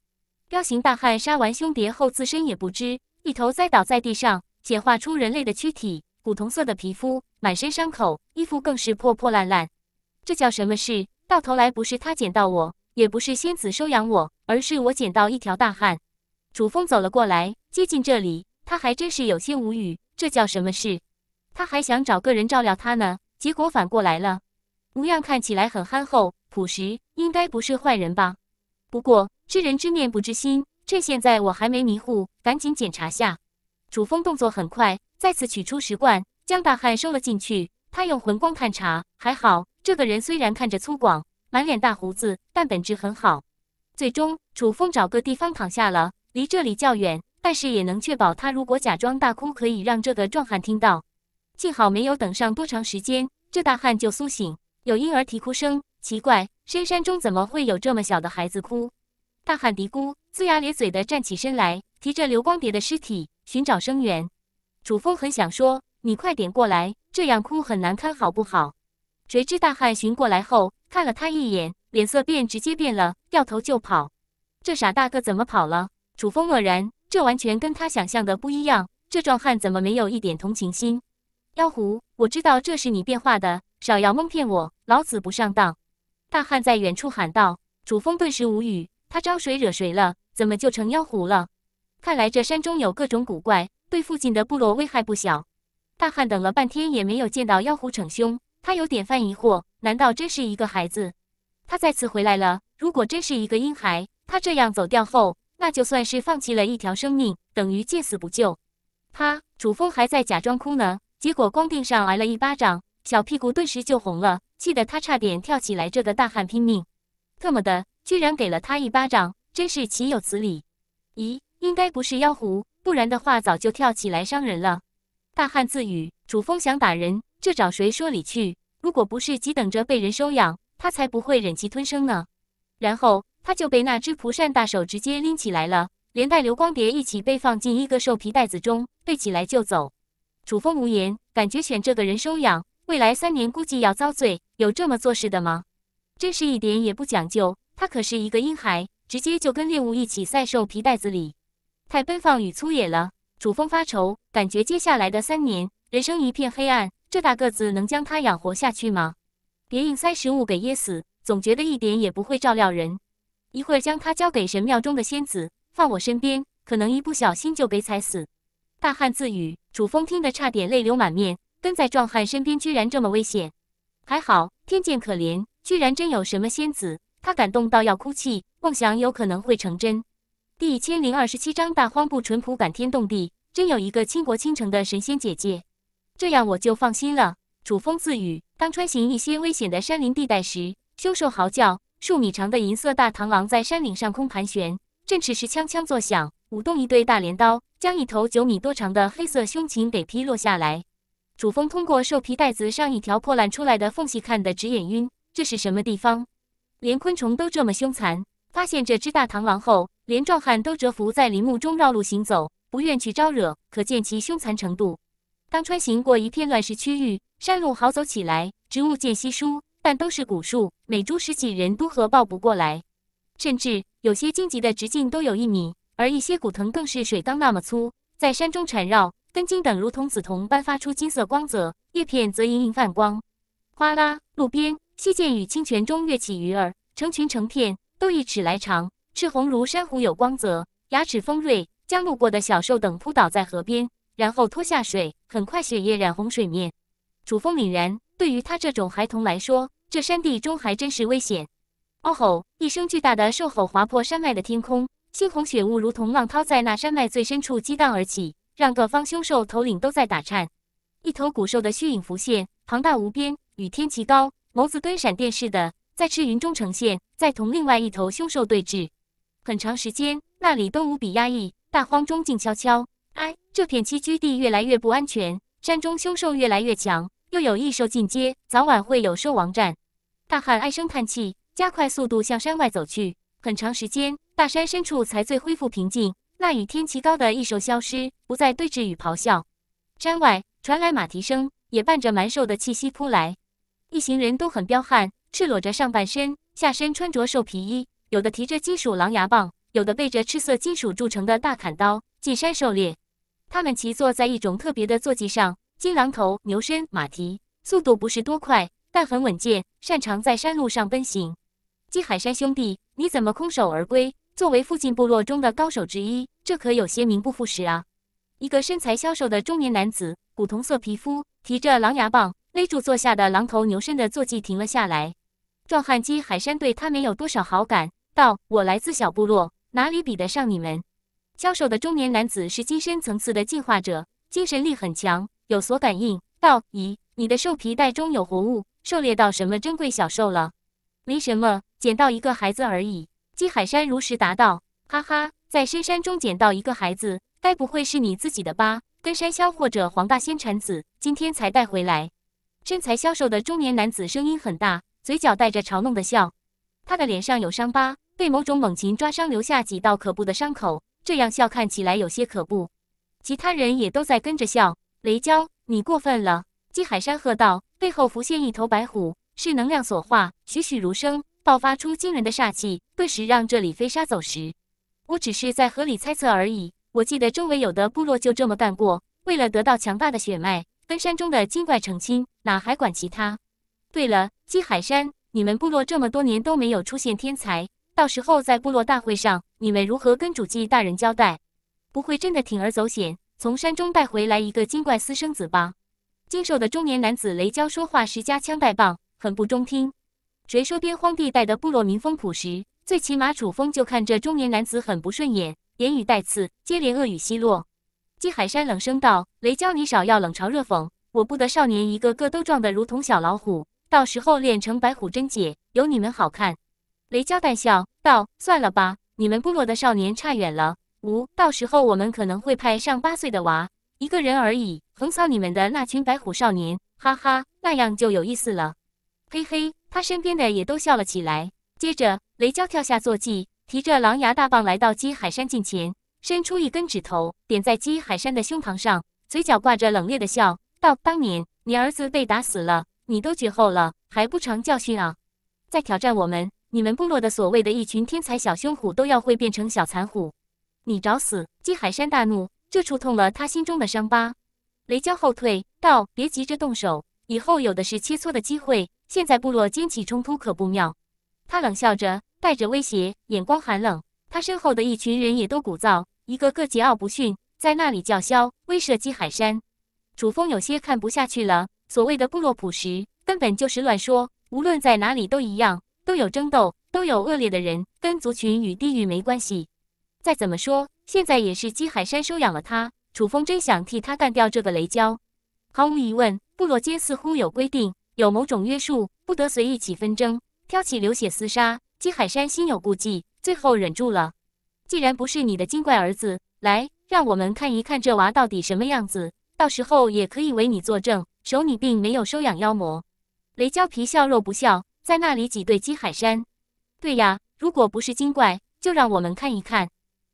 彪形大汉杀完凶蝶后，自身也不知，一头栽倒在地上，显化出人类的躯体，古铜色的皮肤，满身伤口，衣服更是破破烂烂。这叫什么事？到头来不是他捡到我，也不是仙子收养我，而是我捡到一条大汉。楚风走了过来，接近这里，他还真是有些无语。这叫什么事？他还想找个人照料他呢，结果反过来了。模样看起来很憨厚朴实，应该不是坏人吧？不过知人知面不知心，趁现在我还没迷糊，赶紧检查下。楚风动作很快，再次取出石罐，将大汉收了进去。他用魂光探查，还好。这个人虽然看着粗犷，满脸大胡子，但本质很好。最终，楚风找个地方躺下了，离这里较远，但是也能确保他如果假装大哭，可以让这个壮汉听到。幸好没有等上多长时间，这大汉就苏醒。有婴儿啼哭声，奇怪，深山中怎么会有这么小的孩子哭？大汉嘀咕，龇牙咧嘴的站起身来，提着流光蝶的尸体寻找声源。楚风很想说：“你快点过来，这样哭很难堪，好不好？”谁知大汉寻过来后，看了他一眼，脸色便直接变了，掉头就跑。这傻大个怎么跑了？楚风愕然，这完全跟他想象的不一样。这壮汉怎么没有一点同情心？妖狐，我知道这是你变化的，少要蒙骗我，老子不上当。大汉在远处喊道。楚风顿时无语，他招谁惹谁了？怎么就成妖狐了？看来这山中有各种古怪，对附近的部落危害不小。大汉等了半天也没有见到妖狐逞凶。他有点犯疑惑，难道真是一个孩子？他再次回来了。如果真是一个婴孩，他这样走掉后，那就算是放弃了一条生命，等于见死不救。啪！楚风还在假装哭呢，结果光腚上挨了一巴掌，小屁股顿时就红了，气得他差点跳起来这个大汉拼命。特么的，居然给了他一巴掌，真是岂有此理！咦，应该不是妖狐，不然的话早就跳起来伤人了。大汉自语：楚风想打人。这找谁说理去？如果不是急等着被人收养，他才不会忍气吞声呢。然后他就被那只蒲扇大手直接拎起来了，连带流光蝶一起被放进一个兽皮袋子中，背起来就走。楚风无言，感觉选这个人收养，未来三年估计要遭罪。有这么做事的吗？真是一点也不讲究。他可是一个婴孩，直接就跟猎物一起塞兽皮袋子里，太奔放与粗野了。楚风发愁，感觉接下来的三年人生一片黑暗。这大个子能将他养活下去吗？别硬塞食物给噎死，总觉得一点也不会照料人。一会儿将他交给神庙中的仙子，放我身边，可能一不小心就被踩死。大汉自语。楚风听得差点泪流满面，跟在壮汉身边居然这么危险，还好天见可怜，居然真有什么仙子，他感动到要哭泣，梦想有可能会成真。第一千零二十七章大荒不淳朴，感天动地，真有一个倾国倾城的神仙姐姐。这样我就放心了。楚风自语。当穿行一些危险的山林地带时，凶兽嚎叫，数米长的银色大螳螂在山岭上空盘旋，振翅时锵锵作响，舞动一对大镰刀，将一头九米多长的黑色凶禽给劈落下来。楚风通过兽皮袋子上一条破烂出来的缝隙看得直眼晕。这是什么地方？连昆虫都这么凶残。发现这只大螳螂后，连壮汉都蛰伏在林木中绕路行走，不愿去招惹，可见其凶残程度。当穿行过一片乱石区域，山路好走起来，植物渐稀疏，但都是古树，每株十几人都合抱不过来，甚至有些荆棘的直径都有一米，而一些古藤更是水缸那么粗，在山中缠绕，根茎等如同紫铜般发出金色光泽，叶片则隐隐泛光。哗啦，路边溪涧与清泉中跃起鱼儿，成群成片，都一尺来长，赤红如珊瑚有光泽，牙齿锋锐，将路过的小兽等扑倒在河边。然后拖下水，很快血液染红水面。楚风凛然，对于他这种孩童来说，这山地中还真是危险。哦吼！一声巨大的兽吼划破山脉的天空，猩红血雾如同浪涛在那山脉最深处激荡而起，让各方凶兽头领都在打颤。一头古兽的虚影浮现，庞大无边，与天齐高，眸子跟闪电似的，在赤云中呈现，在同另外一头凶兽对峙。很长时间，那里都无比压抑，大荒中静悄悄。这片栖居地越来越不安全，山中凶兽越来越强，又有异兽进阶，早晚会有兽王战。大汉唉声叹气，加快速度向山外走去。很长时间，大山深处才最恢复平静，那与天齐高的异兽消失，不再对峙与咆哮。山外传来马蹄声，也伴着蛮兽的气息扑来。一行人都很彪悍，赤裸着上半身，下身穿着兽皮衣，有的提着金属狼牙棒，有的背着赤色金属铸成的大砍刀，进山狩猎。他们骑坐在一种特别的坐骑上，金狼头、牛身、马蹄，速度不是多快，但很稳健，擅长在山路上奔行。姬海山兄弟，你怎么空手而归？作为附近部落中的高手之一，这可有些名不副实啊！一个身材消瘦的中年男子，古铜色皮肤，提着狼牙棒，勒住坐下的狼头牛身的坐骑，停了下来。壮汉姬海山对他没有多少好感，道：“我来自小部落，哪里比得上你们？”消瘦的中年男子是精深层次的进化者，精神力很强，有所感应道：“咦，你的兽皮袋中有活物，狩猎到什么珍贵小兽了？”“没什么，捡到一个孩子而已。”姬海山如实答道。“哈哈，在深山中捡到一个孩子，该不会是你自己的吧？跟山魈或者黄大仙产子，今天才带回来。”身材消瘦的中年男子声音很大，嘴角带着嘲弄的笑。他的脸上有伤疤，被某种猛禽抓伤，留下几道可怖的伤口。这样笑看起来有些可怖，其他人也都在跟着笑。雷娇，你过分了！姬海山喝道，背后浮现一头白虎，是能量所化，栩栩如生，爆发出惊人的煞气，顿时让这里飞沙走石。我只是在合理猜测而已。我记得周围有的部落就这么干过，为了得到强大的血脉，跟山中的精怪成亲，哪还管其他？对了，姬海山，你们部落这么多年都没有出现天才。到时候在部落大会上，你们如何跟主祭大人交代？不会真的铤而走险，从山中带回来一个精怪私生子吧？精瘦的中年男子雷娇说话时夹枪带棒，很不中听。谁说边荒地带的部落民风朴实？最起码楚风就看这中年男子很不顺眼，言语带刺，接连恶语奚落。季海山冷声道：“雷娇，你少要冷嘲热讽。我部的少年一个个都壮得如同小老虎，到时候练成白虎真解，有你们好看。”雷娇淡笑道：“算了吧，你们部落的少年差远了。五，到时候我们可能会派上八岁的娃，一个人而已，横扫你们的那群白虎少年。哈哈，那样就有意思了。嘿嘿，他身边的也都笑了起来。接着，雷娇跳下坐骑，提着狼牙大棒来到姬海山近前，伸出一根指头点在姬海山的胸膛上，嘴角挂着冷冽的笑，道：‘当年你儿子被打死了，你都绝后了，还不尝教训啊？再挑战我们！’你们部落的所谓的一群天才小凶虎都要会变成小残虎，你找死！姬海山大怒，这触痛了他心中的伤疤。雷娇后退道：“别急着动手，以后有的是切磋的机会。现在部落间起冲突可不妙。”他冷笑着，带着威胁，眼光寒冷。他身后的一群人也都鼓噪，一个个桀骜不驯，在那里叫嚣，威慑姬海山。楚风有些看不下去了，所谓的部落朴实根本就是乱说，无论在哪里都一样。都有争斗，都有恶劣的人，跟族群与地域没关系。再怎么说，现在也是姬海山收养了他。楚风真想替他干掉这个雷蛟。毫无疑问，部落间似乎有规定，有某种约束，不得随意起纷争，挑起流血厮杀。姬海山心有顾忌，最后忍住了。既然不是你的精怪儿子，来，让我们看一看这娃到底什么样子。到时候也可以为你作证，守你并没有收养妖魔。雷蛟皮笑肉不笑。在那里挤兑姬海山，对呀，如果不是精怪，就让我们看一看。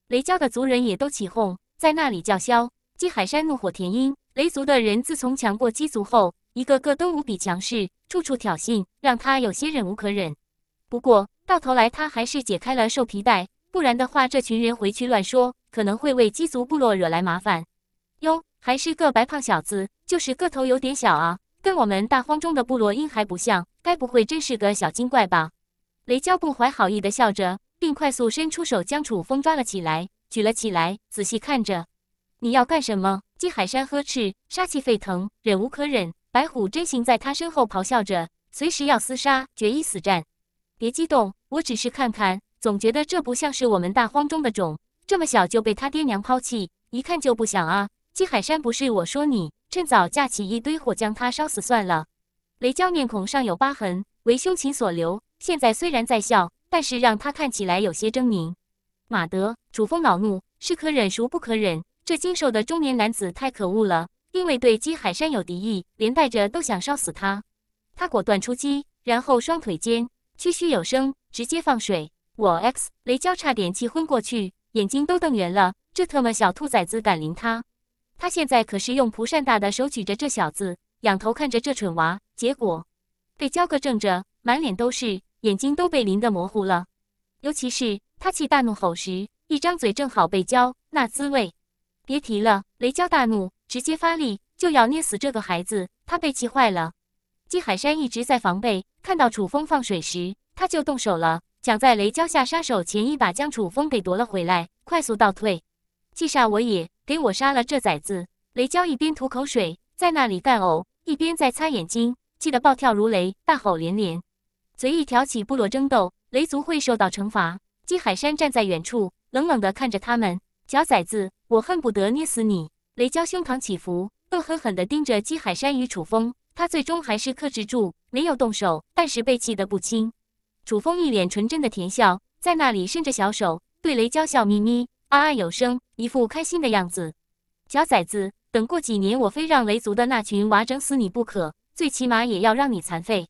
雷蛟的族人也都起哄，在那里叫嚣。姬海山怒火填膺，雷族的人自从强过姬族后，一个个都无比强势，处处挑衅，让他有些忍无可忍。不过到头来，他还是解开了兽皮带，不然的话，这群人回去乱说，可能会为姬族部落惹来麻烦。哟，还是个白胖小子，就是个头有点小啊。跟我们大荒中的部落因还不像，该不会真是个小精怪吧？雷娇不怀好意地笑着，并快速伸出手将楚风抓了起来，举了起来，仔细看着。你要干什么？姬海山呵斥，杀气沸腾，忍无可忍。白虎真行在他身后咆哮着，随时要厮杀，决一死战。别激动，我只是看看，总觉得这不像是我们大荒中的种。这么小就被他爹娘抛弃，一看就不想啊！姬海山，不是我说你。趁早架起一堆火，将他烧死算了。雷娇面孔上有疤痕，为凶情所留。现在虽然在笑，但是让他看起来有些狰狞。马德，楚风恼怒，是可忍孰不可忍！这精瘦的中年男子太可恶了，因为对姬海山有敌意，连带着都想烧死他。他果断出击，然后双腿间嘘嘘有声，直接放水。我 X 雷娇差点气昏过去，眼睛都瞪圆了。这特么小兔崽子敢淋他！他现在可是用蒲扇大的手举着这小子，仰头看着这蠢娃，结果被浇个正着，满脸都是，眼睛都被淋得模糊了。尤其是他气大怒吼时，一张嘴正好被浇，那滋味别提了。雷娇大怒，直接发力就要捏死这个孩子，他被气坏了。季海山一直在防备，看到楚风放水时，他就动手了，抢在雷娇下杀手前，一把将楚风给夺了回来，快速倒退，气煞我也。给我杀了这崽子！雷娇一边吐口水，在那里干呕，一边在擦眼睛，气得暴跳如雷，大吼连连。随意挑起部落争斗，雷族会受到惩罚。姬海山站在远处，冷冷地看着他们。小崽子，我恨不得捏死你！雷娇胸膛起伏，恶狠狠地盯着姬海山与楚风。他最终还是克制住，没有动手，但是被气得不轻。楚风一脸纯真的甜笑，在那里伸着小手，对雷娇笑眯眯。暗暗有声，一副开心的样子。小崽子，等过几年，我非让雷族的那群娃整死你不可，最起码也要让你残废。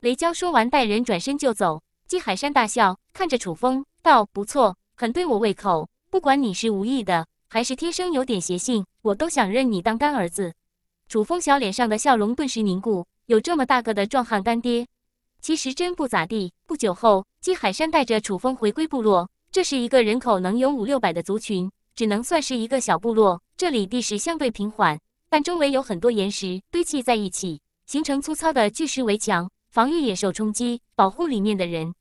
雷娇说完，带人转身就走。姬海山大笑，看着楚风道：“不错，很对我胃口。不管你是无意的，还是天生有点邪性，我都想认你当干儿子。”楚风小脸上的笑容顿时凝固。有这么大个的壮汉干爹，其实真不咋地。不久后，姬海山带着楚风回归部落。这是一个人口能有五六百的族群，只能算是一个小部落。这里地势相对平缓，但周围有很多岩石堆砌在一起，形成粗糙的巨石围墙，防御野兽冲击，保护里面的人。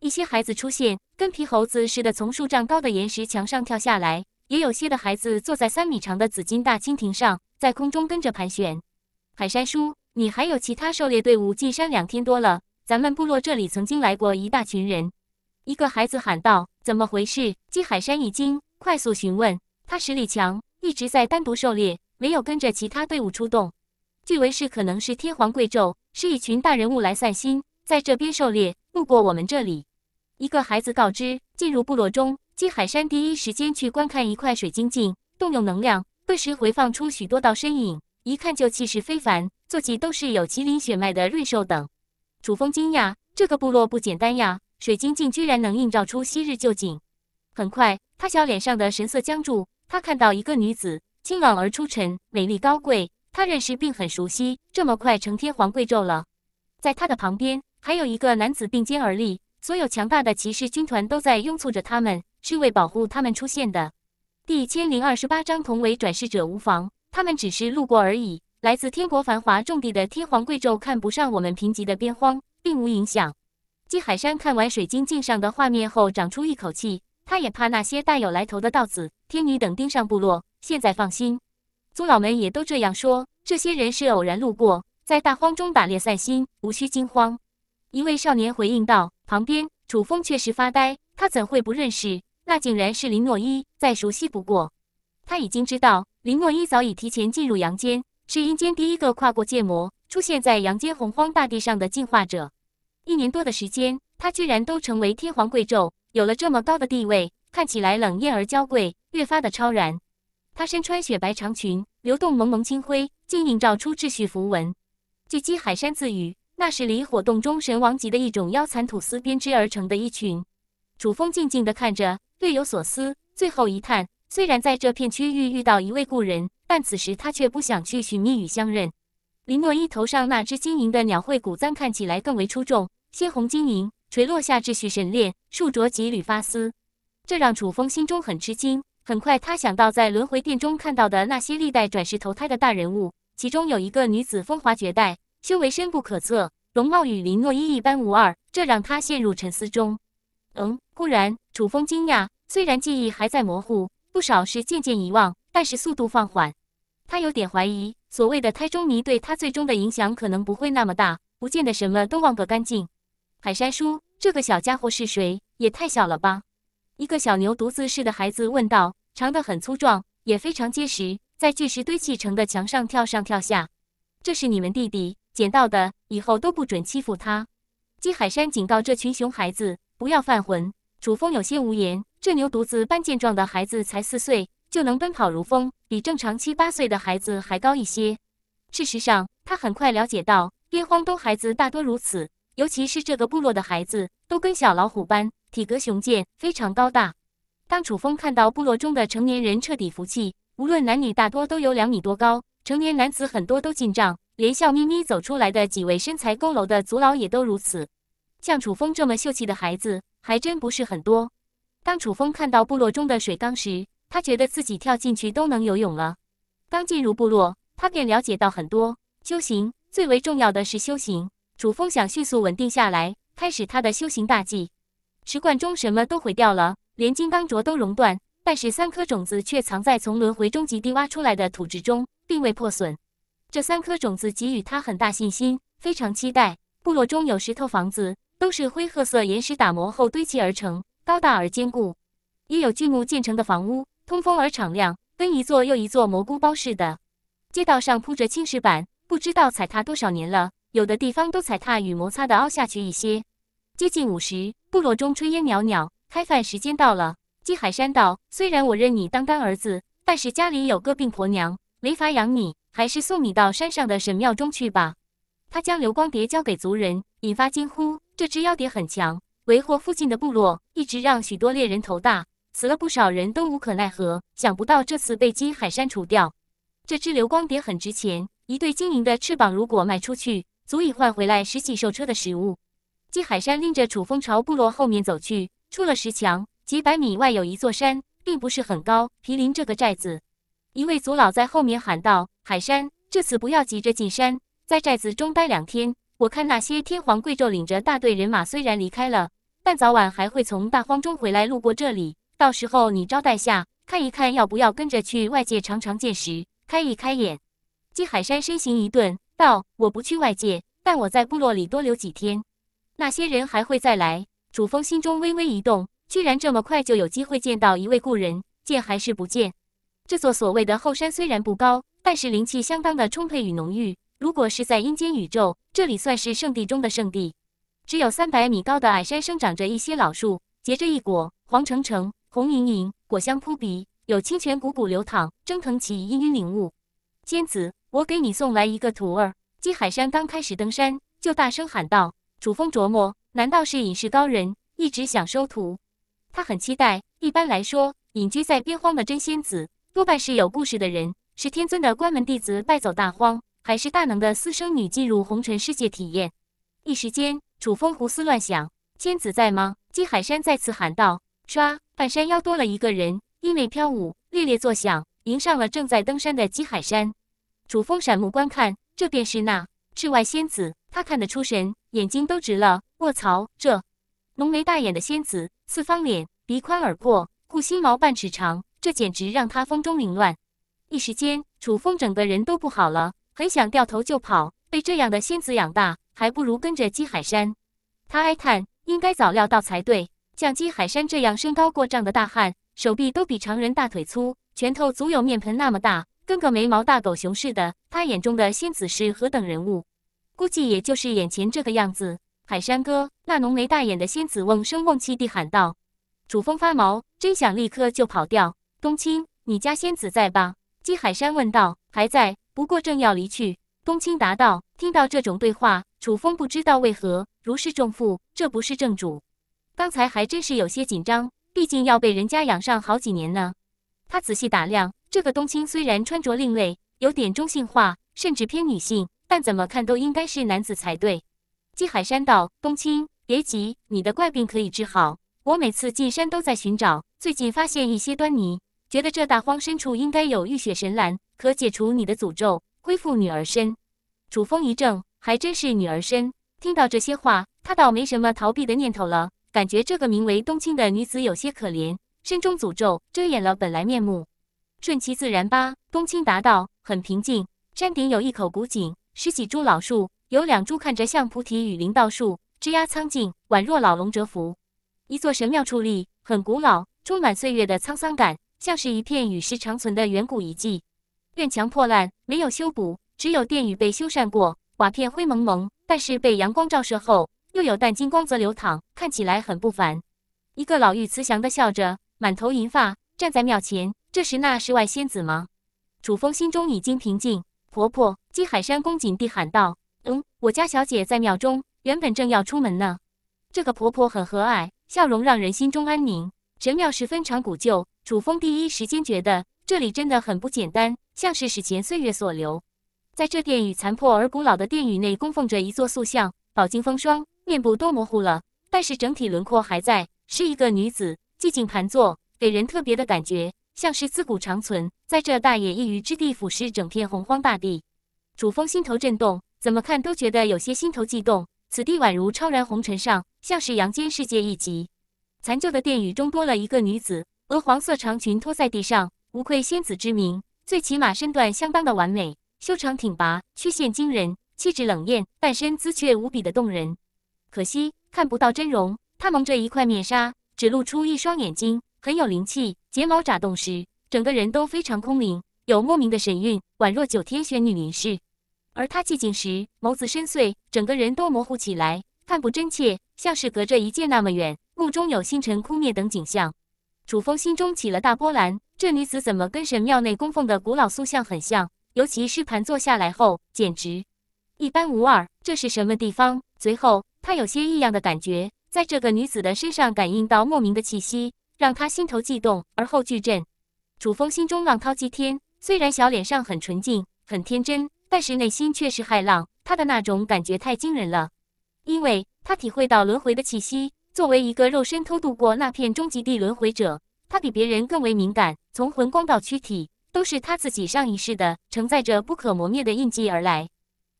一些孩子出现，跟皮猴子似的从数丈高的岩石墙上跳下来；也有些的孩子坐在三米长的紫金大蜻蜓上，在空中跟着盘旋。海山叔，你还有其他狩猎队伍进山两天多了，咱们部落这里曾经来过一大群人。一个孩子喊道。怎么回事？姬海山一惊，快速询问。他实力强，一直在单独狩猎，没有跟着其他队伍出动。据为是可能是天皇贵胄，是一群大人物来散心，在这边狩猎，路过我们这里。一个孩子告知，进入部落中，姬海山第一时间去观看一块水晶镜，动用能量，顿时回放出许多道身影，一看就气势非凡，坐骑都是有麒麟血脉的瑞兽等。楚风惊讶，这个部落不简单呀。水晶镜居然能映照出昔日旧景。很快，他小脸上的神色僵住。他看到一个女子，清朗而出尘，美丽高贵。他认识并很熟悉。这么快成天皇贵胄了。在他的旁边，还有一个男子并肩而立。所有强大的骑士军团都在拥簇着他们，是为保护他们出现的。第一千零二十八章同为转世者无妨，他们只是路过而已。来自天国繁华重地的天皇贵胄看不上我们贫瘠的边荒，并无影响。纪海山看完水晶镜上的画面后，长出一口气。他也怕那些大有来头的道子、天女等盯上部落，现在放心。宗老们也都这样说。这些人是偶然路过，在大荒中打猎散心，无需惊慌。一位少年回应道。旁边，楚风却是发呆。他怎会不认识？那竟然是林诺伊，再熟悉不过。他已经知道，林诺伊早已提前进入阳间，是阴间第一个跨过界魔，出现在阳间洪荒大地上的进化者。一年多的时间，他居然都成为天皇贵胄，有了这么高的地位，看起来冷艳而娇贵，越发的超然。他身穿雪白长裙，流动蒙蒙青灰，竟映照出秩序符文。据基海山自语，那是离火洞中神王级的一种妖蚕吐丝编织而成的衣裙。楚风静静地看着，略有所思。最后一探，虽然在这片区域遇到一位故人，但此时他却不想去寻觅与相认。林诺伊头上那只晶莹的鸟喙骨簪看起来更为出众。鲜红晶莹垂落下，秩序神链数着几缕发丝，这让楚风心中很吃惊。很快，他想到在轮回殿中看到的那些历代转世投胎的大人物，其中有一个女子风华绝代，修为深不可测，容貌与林诺伊一般无二，这让他陷入沉思中。嗯，忽然楚风惊讶，虽然记忆还在模糊，不少是渐渐遗忘，但是速度放缓，他有点怀疑，所谓的胎中迷对他最终的影响可能不会那么大，不见得什么都忘个干净。海山叔，这个小家伙是谁？也太小了吧！一个小牛犊子似的孩子问道。长得很粗壮，也非常结实，在巨石堆砌成的墙上跳上跳下。这是你们弟弟捡到的，以后都不准欺负他。姬海山警告这群熊孩子不要犯浑。楚风有些无言。这牛犊子般健壮的孩子才四岁，就能奔跑如风，比正常七八岁的孩子还高一些。事实上，他很快了解到边荒东孩子大多如此。尤其是这个部落的孩子，都跟小老虎般体格雄健，非常高大。当楚风看到部落中的成年人彻底服气，无论男女，大多都有两米多高。成年男子很多都进帐，连笑眯眯走出来的几位身材佝偻的族老也都如此。像楚风这么秀气的孩子，还真不是很多。当楚风看到部落中的水缸时，他觉得自己跳进去都能游泳了。刚进入部落，他便了解到很多修行，最为重要的是修行。楚风想迅速稳定下来，开始他的修行大计。石罐中什么都毁掉了，连金刚镯都熔断。但是三颗种子却藏在从轮回终极地挖出来的土质中，并未破损。这三颗种子给予他很大信心，非常期待。部落中有石头房子，都是灰褐色岩石打磨后堆砌而成，高大而坚固。也有巨木建成的房屋，通风而敞亮，跟一座又一座蘑菇包似的。街道上铺着青石板，不知道踩踏多少年了。有的地方都踩踏与摩擦的凹下去一些。接近午时，部落中炊烟袅袅，开饭时间到了。姬海山道：“虽然我认你当干儿子，但是家里有个病婆娘，没法养你，还是送你到山上的神庙中去吧。”他将流光蝶交给族人，引发惊呼。这只妖蝶很强，为祸附近的部落，一直让许多猎人头大，死了不少人都无可奈何。想不到这次被姬海山除掉。这只流光蝶很值钱，一对晶莹的翅膀，如果卖出去。足以换回来十几兽车的食物。季海山拎着楚风朝部落后面走去。出了石墙，几百米外有一座山，并不是很高，毗邻这个寨子。一位族老在后面喊道：“海山，这次不要急着进山，在寨子中待两天。我看那些天皇贵胄领着大队人马虽然离开了，但早晚还会从大荒中回来，路过这里。到时候你招待下，看一看要不要跟着去外界长长见识，开一开眼。”季海山身形一顿。道我不去外界，但我在部落里多留几天。那些人还会再来。楚风心中微微一动，居然这么快就有机会见到一位故人，见还是不见？这座所谓的后山虽然不高，但是灵气相当的充沛与浓郁。如果是在阴间宇宙，这里算是圣地中的圣地。只有三百米高的矮山，生长着一些老树，结着一果，黄澄澄、红莹莹，果香扑鼻，有清泉汩汩流淌，蒸腾起氤氲灵雾。仙子，我给你送来一个徒儿。姬海山刚开始登山，就大声喊道：“楚风琢磨，难道是隐士高人一直想收徒？他很期待。一般来说，隐居在边荒的真仙子多半是有故事的人，是天尊的关门弟子败走大荒，还是大能的私生女进入红尘世界体验？一时间，楚风胡思乱想。仙子在吗？姬海山再次喊道。唰，半山腰多了一个人，衣袂飘舞，猎猎作响，迎上了正在登山的姬海山。”楚风闪目观看，这便是那赤外仙子。他看得出神，眼睛都直了。卧槽，这浓眉大眼的仙子，四方脸，鼻宽耳阔，护心毛半尺长，这简直让他风中凌乱。一时间，楚风整个人都不好了，很想掉头就跑。被这样的仙子养大，还不如跟着姬海山。他哀叹，应该早料到才对。像姬海山这样身高过丈的大汉，手臂都比常人大腿粗，拳头足有面盆那么大。跟个没毛大狗熊似的，他眼中的仙子是何等人物？估计也就是眼前这个样子。海山哥那浓眉大眼的仙子瓮声瓮气地喊道：“楚风发毛，真想立刻就跑掉。”冬青，你家仙子在吧？”姬海山问道。“还在。”不过正要离去，冬青答道。听到这种对话，楚风不知道为何如释重负。这不是正主，刚才还真是有些紧张，毕竟要被人家养上好几年呢。他仔细打量。这个冬青虽然穿着另类，有点中性化，甚至偏女性，但怎么看都应该是男子才对。季海山道：“冬青，别急，你的怪病可以治好。我每次进山都在寻找，最近发现一些端倪，觉得这大荒深处应该有浴血神兰，可解除你的诅咒，恢复女儿身。”楚风一怔，还真是女儿身。听到这些话，他倒没什么逃避的念头了，感觉这个名为冬青的女子有些可怜，身中诅咒遮掩了本来面目。顺其自然吧。冬青答道，很平静。山顶有一口古井，十几株老树，有两株看着像菩提雨林道树，枝桠苍劲，宛若老龙蛰伏。一座神庙矗立，很古老，充满岁月的沧桑感，像是一片与世长存的远古遗迹。院墙破烂，没有修补，只有殿宇被修缮过，瓦片灰蒙蒙，但是被阳光照射后，又有淡金光泽流淌，看起来很不凡。一个老妪慈祥地笑着，满头银发。站在庙前，这时那是外仙子吗？楚风心中已经平静。婆婆姬海山恭敬地喊道：“嗯，我家小姐在庙中，原本正要出门呢。”这个婆婆很和蔼，笑容让人心中安宁。神庙十分长古旧，楚风第一时间觉得这里真的很不简单，像是史前岁月所留。在这殿宇残破而古老的殿宇内，供奉着一座塑像，饱经风霜，面部都模糊了，但是整体轮廓还在，是一个女子，寂静盘坐。给人特别的感觉，像是自古长存，在这大野一隅之地，俯视整片洪荒大地。楚风心头震动，怎么看都觉得有些心头悸动。此地宛如超然红尘上，像是阳间世界一极。残旧的殿宇中多了一个女子，鹅黄色长裙拖在地上，无愧仙子之名。最起码身段相当的完美，修长挺拔，曲线惊人，气质冷艳，半身姿却无比的动人。可惜看不到真容，她蒙着一块面纱，只露出一双眼睛。很有灵气，睫毛眨动时，整个人都非常空灵，有莫名的神韵，宛若九天玄女凝视。而她寂静时，眸子深邃，整个人都模糊起来，看不真切，像是隔着一界那么远，目中有星辰枯灭等景象。楚风心中起了大波澜，这女子怎么跟神庙内供奉的古老塑像很像？尤其是盘坐下来后，简直一般无二。这是什么地方？随后他有些异样的感觉，在这个女子的身上感应到莫名的气息。让他心头悸动，而后巨震。楚风心中浪涛激天，虽然小脸上很纯净、很天真，但是内心却是骇浪。他的那种感觉太惊人了，因为他体会到轮回的气息。作为一个肉身偷渡过那片终极地轮回者，他比别人更为敏感。从魂光到躯体，都是他自己上一世的承载着不可磨灭的印记而来。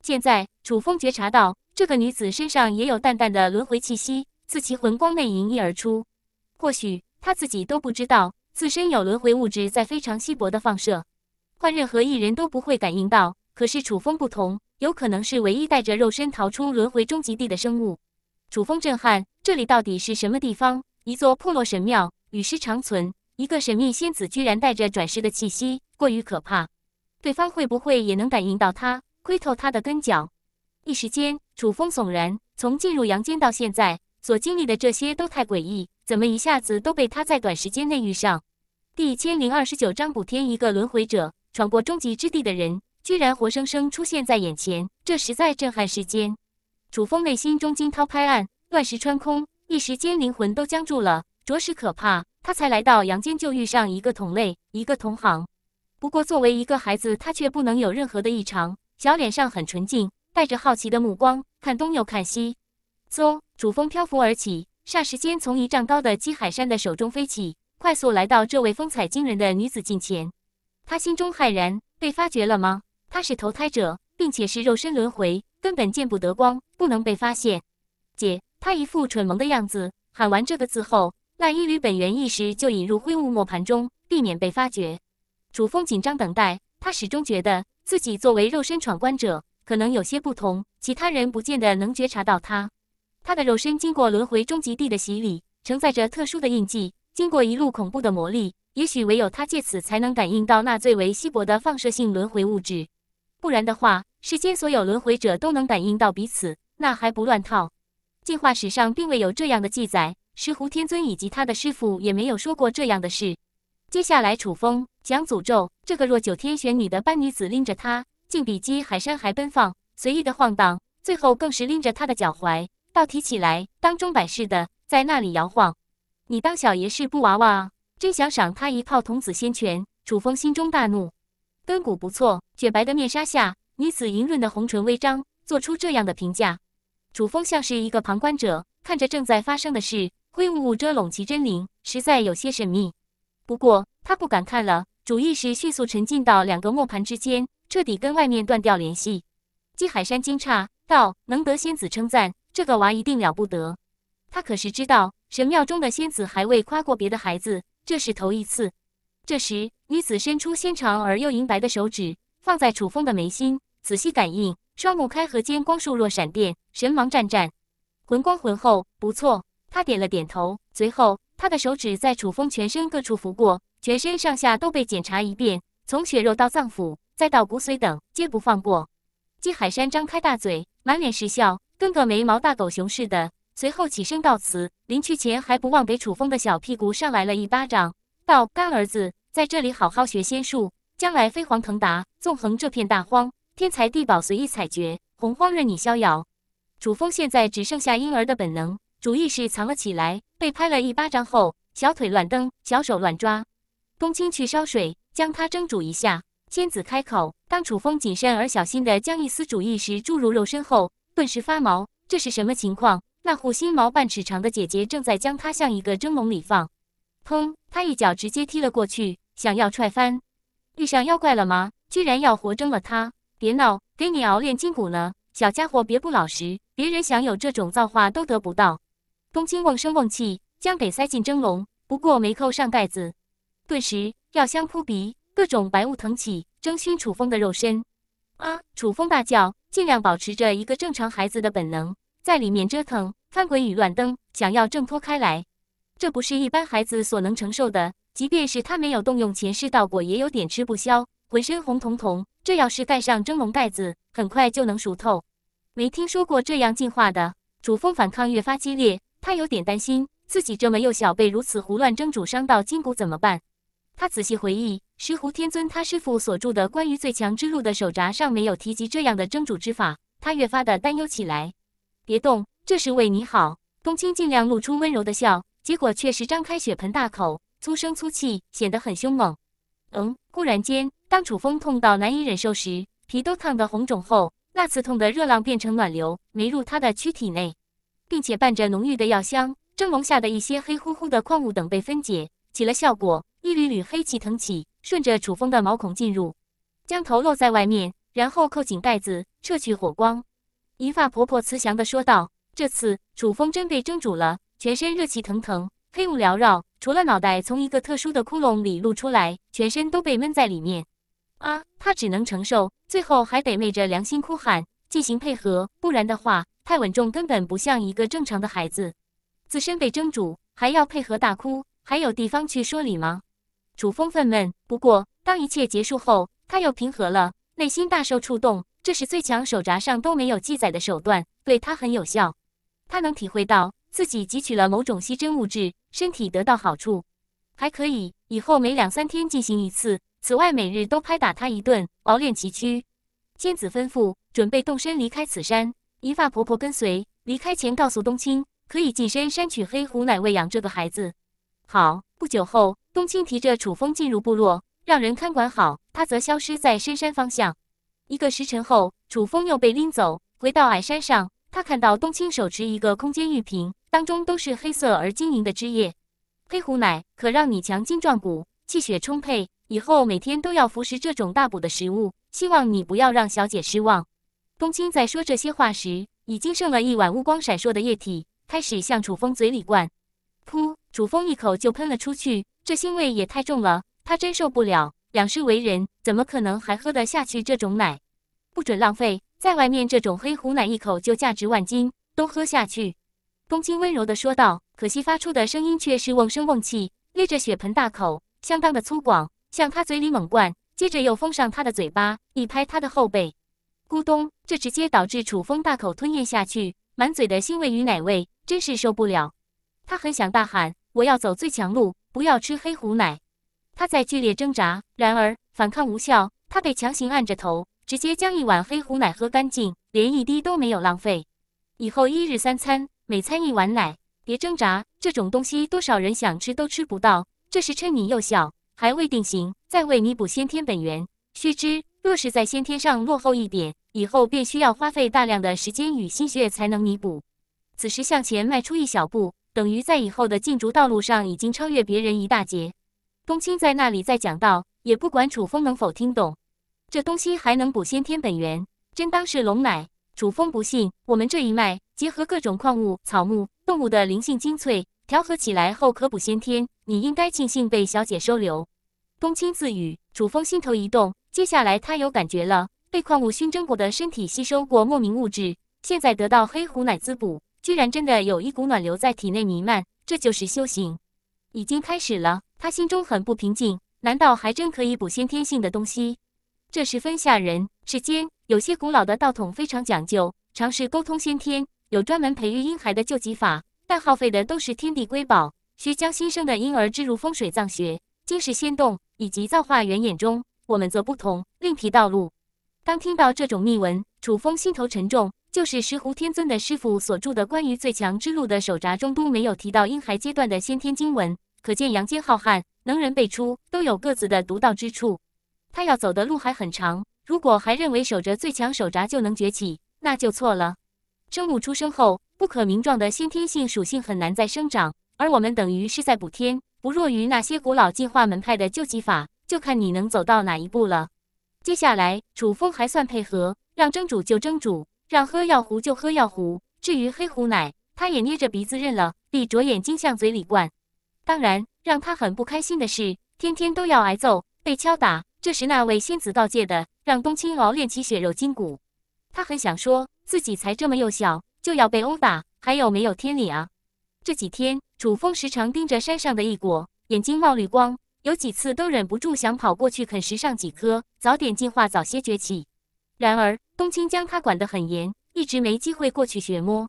现在，楚风觉察到这个女子身上也有淡淡的轮回气息，自其魂光内盈溢而出，或许。他自己都不知道，自身有轮回物质在非常稀薄的放射，换任何一人都不会感应到。可是楚风不同，有可能是唯一带着肉身逃出轮回终极地的生物。楚风震撼，这里到底是什么地方？一座破落神庙，与世长存。一个神秘仙子居然带着转世的气息，过于可怕。对方会不会也能感应到他，窥透他的根脚？一时间，楚风悚然。从进入阳间到现在，所经历的这些都太诡异。怎么一下子都被他在短时间内遇上？第一千零二十九章补天，一个轮回者闯过终极之地的人，居然活生生出现在眼前，这实在震撼世间。楚风内心中惊涛拍岸，乱石穿空，一时间灵魂都僵住了，着实可怕。他才来到阳间就遇上一个同类，一个同行。不过作为一个孩子，他却不能有任何的异常。小脸上很纯净，带着好奇的目光看东又看西。嗖，楚风漂浮而起。霎时间，从一丈高的姬海山的手中飞起，快速来到这位风采惊人的女子近前。他心中骇然：被发觉了吗？他是投胎者，并且是肉身轮回，根本见不得光，不能被发现。姐，他一副蠢萌的样子，喊完这个字后，那一缕本源意识就引入灰雾磨盘中，避免被发觉。楚风紧张等待，他始终觉得自己作为肉身闯关者，可能有些不同，其他人不见得能觉察到他。他的肉身经过轮回终极地的洗礼，承载着特殊的印记。经过一路恐怖的磨砺，也许唯有他借此才能感应到那最为稀薄的放射性轮回物质。不然的话，世间所有轮回者都能感应到彼此，那还不乱套？进化史上并未有这样的记载，石湖天尊以及他的师傅也没有说过这样的事。接下来，楚风讲诅咒。这个若九天玄女的班女子拎着他，竟比基海山还奔放，随意的晃荡，最后更是拎着他的脚踝。倒提起来，当钟摆似的在那里摇晃。你当小爷是布娃娃啊？真想赏他一套童子仙拳！楚风心中大怒。根骨不错，雪白的面纱下，女子莹润的红唇微张，做出这样的评价。楚风像是一个旁观者，看着正在发生的事，灰雾雾遮拢其真灵，实在有些神秘。不过他不敢看了，主意识迅速沉浸到两个磨盘之间，彻底跟外面断掉联系。姬海山惊诧道：“能得仙子称赞。”这个娃一定了不得，他可是知道神庙中的仙子还未夸过别的孩子，这是头一次。这时，女子伸出纤长而又银白的手指，放在楚风的眉心，仔细感应，双目开合间，光束若闪电，神芒湛湛，魂光浑厚。不错，他点了点头。随后，他的手指在楚风全身各处拂过，全身上下都被检查一遍，从血肉到脏腑，再到骨髓等，皆不放过。季海山张开大嘴，满脸是笑。跟个没毛大狗熊似的。随后起身告辞，临去前还不忘给楚风的小屁股上来了一巴掌，道：“干儿子，在这里好好学仙术，将来飞黄腾达，纵横这片大荒，天才地宝随意采掘，洪荒任你逍遥。”楚风现在只剩下婴儿的本能，主意识藏了起来。被拍了一巴掌后，小腿乱蹬，小手乱抓。冬青去烧水，将它蒸煮一下。仙子开口，当楚风谨慎而小心的将一丝主意识注入肉身后。顿时发毛，这是什么情况？那护心毛半尺长的姐姐正在将他向一个蒸笼里放，砰！他一脚直接踢了过去，想要踹翻。遇上妖怪了吗？居然要活蒸了他！别闹，给你熬炼筋骨了，小家伙别不老实。别人想有这种造化都得不到。冬青瓮声瓮气，将给塞进蒸笼，不过没扣上盖子。顿时药香扑鼻，各种白雾腾起，蒸熏楚风的肉身。啊！楚风大叫，尽量保持着一个正常孩子的本能，在里面折腾、翻滚与乱蹬，想要挣脱开来。这不是一般孩子所能承受的，即便是他没有动用前世道果，也有点吃不消，浑身红彤彤。这要是盖上蒸笼盖子，很快就能熟透。没听说过这样进化的。楚风反抗越发激烈，他有点担心自己这么幼小被如此胡乱蒸煮伤到筋骨怎么办？他仔细回忆。石狐天尊他师傅所著的关于最强之路的手札上没有提及这样的蒸煮之法，他越发的担忧起来。别动，这是为你好。冬青尽量露出温柔的笑，结果却是张开血盆大口，粗声粗气，显得很凶猛。嗯。忽然间，当楚风痛到难以忍受时，皮都烫得红肿后，那刺痛的热浪变成暖流，没入他的躯体内，并且伴着浓郁的药香，蒸笼下的一些黑乎乎的矿物等被分解，起了效果，一缕缕黑气腾起。顺着楚风的毛孔进入，将头露在外面，然后扣紧盖子，撤去火光。银发婆婆慈祥地说道：“这次楚风真被蒸煮了，全身热气腾腾，黑雾缭绕，除了脑袋从一个特殊的窟窿里露出来，全身都被闷在里面。啊，他只能承受，最后还得昧着良心哭喊进行配合，不然的话，太稳重根本不像一个正常的孩子。自身被蒸煮，还要配合大哭，还有地方去说理吗？”楚风愤懑，不过当一切结束后，他又平和了，内心大受触动。这是最强手札上都没有记载的手段，对他很有效。他能体会到自己汲取了某种稀珍物质，身体得到好处，还可以以后每两三天进行一次。此外，每日都拍打他一顿，熬练崎躯。仙子吩咐，准备动身离开此山。银发婆婆跟随，离开前告诉冬青，可以近身山取黑虎奶喂养这个孩子。好，不久后。冬青提着楚风进入部落，让人看管好他，则消失在深山方向。一个时辰后，楚风又被拎走，回到矮山上。他看到冬青手持一个空间玉瓶，当中都是黑色而晶莹的汁液，黑虎奶可让你强筋壮骨、气血充沛。以后每天都要服食这种大补的食物，希望你不要让小姐失望。冬青在说这些话时，已经剩了一碗乌光闪烁的液体，开始向楚风嘴里灌。噗！楚风一口就喷了出去。这腥味也太重了，他真受不了。两世为人，怎么可能还喝得下去这种奶？不准浪费，在外面这种黑胡奶一口就价值万金，都喝下去。冬青温柔地说道，可惜发出的声音却是瓮声瓮气，咧着血盆大口，相当的粗犷，向他嘴里猛灌，接着又封上他的嘴巴，一拍他的后背，咕咚，这直接导致楚风大口吞咽下去，满嘴的腥味与奶味，真是受不了。他很想大喊。我要走最强路，不要吃黑虎奶。他在剧烈挣扎，然而反抗无效，他被强行按着头，直接将一碗黑虎奶喝干净，连一滴都没有浪费。以后一日三餐，每餐一碗奶，别挣扎，这种东西多少人想吃都吃不到。这是趁你幼小，还未定型，再为弥补先天本源。须知，若是在先天上落后一点，以后便需要花费大量的时间与心血才能弥补。此时向前迈出一小步。等于在以后的竞逐道路上已经超越别人一大截。冬青在那里在讲道，也不管楚风能否听懂。这东西还能补先天本源，真当是龙奶。楚风不信。我们这一脉结合各种矿物、草木、动物的灵性精粹调和起来后可补先天。你应该庆幸被小姐收留。冬青自语。楚风心头一动，接下来他有感觉了。被矿物熏蒸过的身体吸收过莫名物质，现在得到黑虎奶滋补。居然真的有一股暖流在体内弥漫，这就是修行，已经开始了。他心中很不平静，难道还真可以补先天性的东西？这十分吓人。世间有些古老的道统非常讲究，尝试沟通先天，有专门培育婴孩的救急法，但耗费的都是天地瑰宝，需将新生的婴儿置入风水藏穴、金石仙洞以及造化元眼中。我们则不同，另辟道路。当听到这种秘闻，楚风心头沉重。就是石湖天尊的师傅所著的关于最强之路的手札中都没有提到婴孩阶段的先天经文，可见阳间浩瀚，能人辈出，都有各自的独到之处。他要走的路还很长，如果还认为守着最强手札就能崛起，那就错了。生物出生后，不可名状的先天性属性很难再生长，而我们等于是在补天，不弱于那些古老进化门派的救济法，就看你能走到哪一步了。接下来，楚风还算配合，让争主就争主。让喝药壶就喝药壶，至于黑虎奶，他也捏着鼻子认了，闭着眼睛向嘴里灌。当然，让他很不开心的是，天天都要挨揍，被敲打。这时那位仙子告诫的，让冬青熬练起血肉筋骨。他很想说，自己才这么幼小，就要被殴打，还有没有天理啊？这几天，楚风时常盯着山上的异果，眼睛冒绿光，有几次都忍不住想跑过去啃食上几颗，早点进化，早些崛起。然而，冬青将他管得很严，一直没机会过去学摸。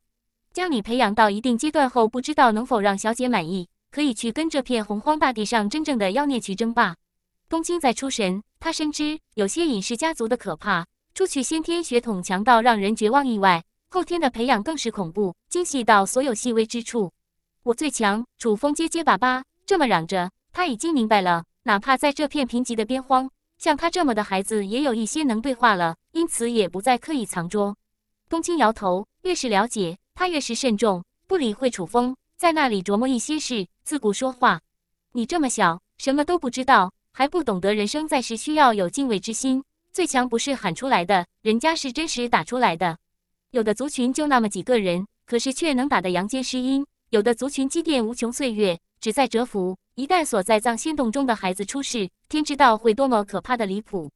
将你培养到一定阶段后，不知道能否让小姐满意，可以去跟这片洪荒大地上真正的妖孽去争霸。冬青在出神，他深知有些隐世家族的可怕，除去先天血统强到让人绝望意外，后天的培养更是恐怖，精细到所有细微之处。我最强！楚风结结巴巴这么嚷着，他已经明白了，哪怕在这片贫瘠的边荒，像他这么的孩子也有一些能对话了。因此也不再刻意藏拙。冬青摇头，越是了解他，越是慎重，不理会楚风在那里琢磨一些事，自顾说话。你这么小，什么都不知道，还不懂得人生在世需要有敬畏之心。最强不是喊出来的，人家是真实打出来的。有的族群就那么几个人，可是却能打得阳间失音；有的族群积淀无穷岁月，只在蛰伏。一旦所在藏仙洞中的孩子出世，天知道会多么可怕的离谱。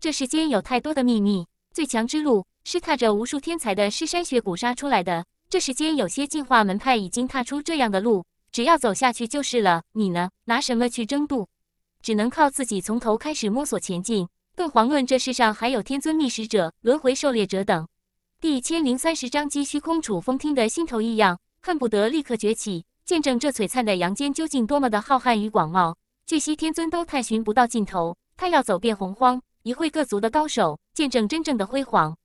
这世间有太多的秘密，最强之路是踏着无数天才的尸山血谷杀出来的。这世间有些进化门派已经踏出这样的路，只要走下去就是了。你呢？拿什么去争渡？只能靠自己从头开始摸索前进，更遑论这世上还有天尊觅食者、轮回狩猎者等。第一千零三十章击虚空楚风听得心头异样，恨不得立刻崛起，见证这璀璨的阳间究竟多么的浩瀚与广袤。据悉，天尊都探寻不到尽头，他要走遍洪荒。一会，各族的高手见证真正的辉煌。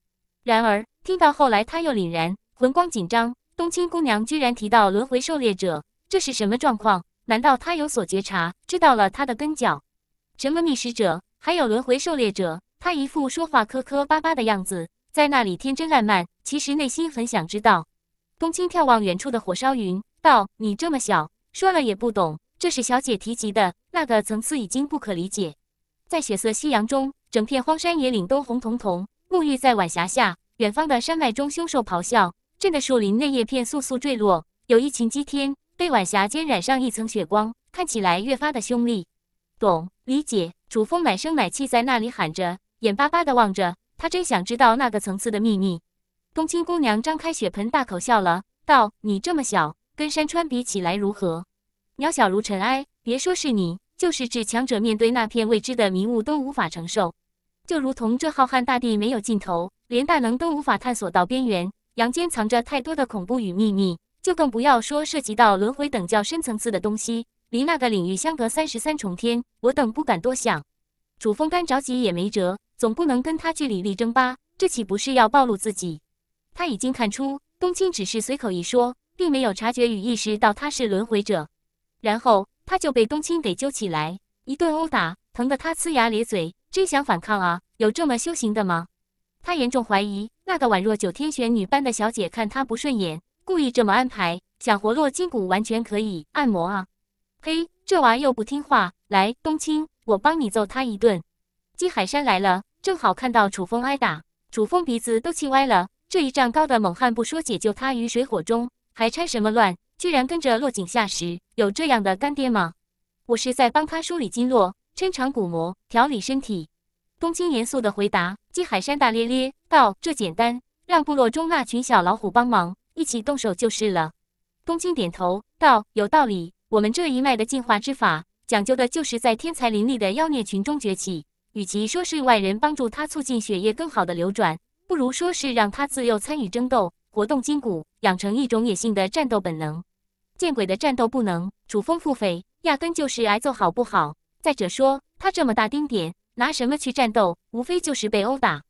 然而，听到后来，他又凛然，魂光紧张。冬青姑娘居然提到轮回狩猎者，这是什么状况？难道她有所觉察，知道了他的根脚？什么觅食者，还有轮回狩猎者？他一副说话磕磕巴巴的样子，在那里天真烂漫，其实内心很想知道。冬青眺望远处的火烧云，道：“你这么小，说了也不懂。这是小姐提及的那个层次，已经不可理解。”在血色夕阳中。整片荒山野岭都红彤彤，沐浴在晚霞下。远方的山脉中，凶兽咆哮；震得树林内，叶片簌簌坠落。有一晴几天被晚霞间染上一层血光，看起来越发的凶厉。懂，理解。楚风奶声奶气在那里喊着，眼巴巴的望着他，真想知道那个层次的秘密。冬青姑娘张开血盆大口笑了，道：“你这么小，跟山川比起来如何？渺小如尘埃。别说是你，就是至强者面对那片未知的迷雾都无法承受。”就如同这浩瀚大地没有尽头，连大能都无法探索到边缘，阳间藏着太多的恐怖与秘密，就更不要说涉及到轮回等较深层次的东西。离那个领域相隔三十三重天，我等不敢多想。楚风干着急也没辙，总不能跟他据理力争吧？这岂不是要暴露自己？他已经看出冬青只是随口一说，并没有察觉与意识到他是轮回者。然后他就被冬青给揪起来，一顿殴打，疼得他呲牙咧嘴。真想反抗啊！有这么修行的吗？他严重怀疑那个宛若九天玄女般的小姐看他不顺眼，故意这么安排，想活络筋骨完全可以按摩啊！嘿，这娃又不听话，来，冬青，我帮你揍他一顿。季海山来了，正好看到楚风挨打，楚风鼻子都气歪了。这一丈高的猛汉不说解救他于水火中，还掺什么乱？居然跟着落井下石，有这样的干爹吗？我是在帮他梳理经络。抻长骨膜，调理身体。冬青严肃的回答。姬海山大咧咧道：“这简单，让部落中那群小老虎帮忙，一起动手就是了。”冬青点头道：“有道理。我们这一脉的进化之法，讲究的就是在天才林立的妖孽群中崛起。与其说是外人帮助他促进血液更好的流转，不如说是让他自幼参与争斗，活动筋骨，养成一种野性的战斗本能。”见鬼的战斗不能！楚风腹诽，压根就是挨揍，好不好？再者说，他这么大丁点，拿什么去战斗？无非就是被殴打。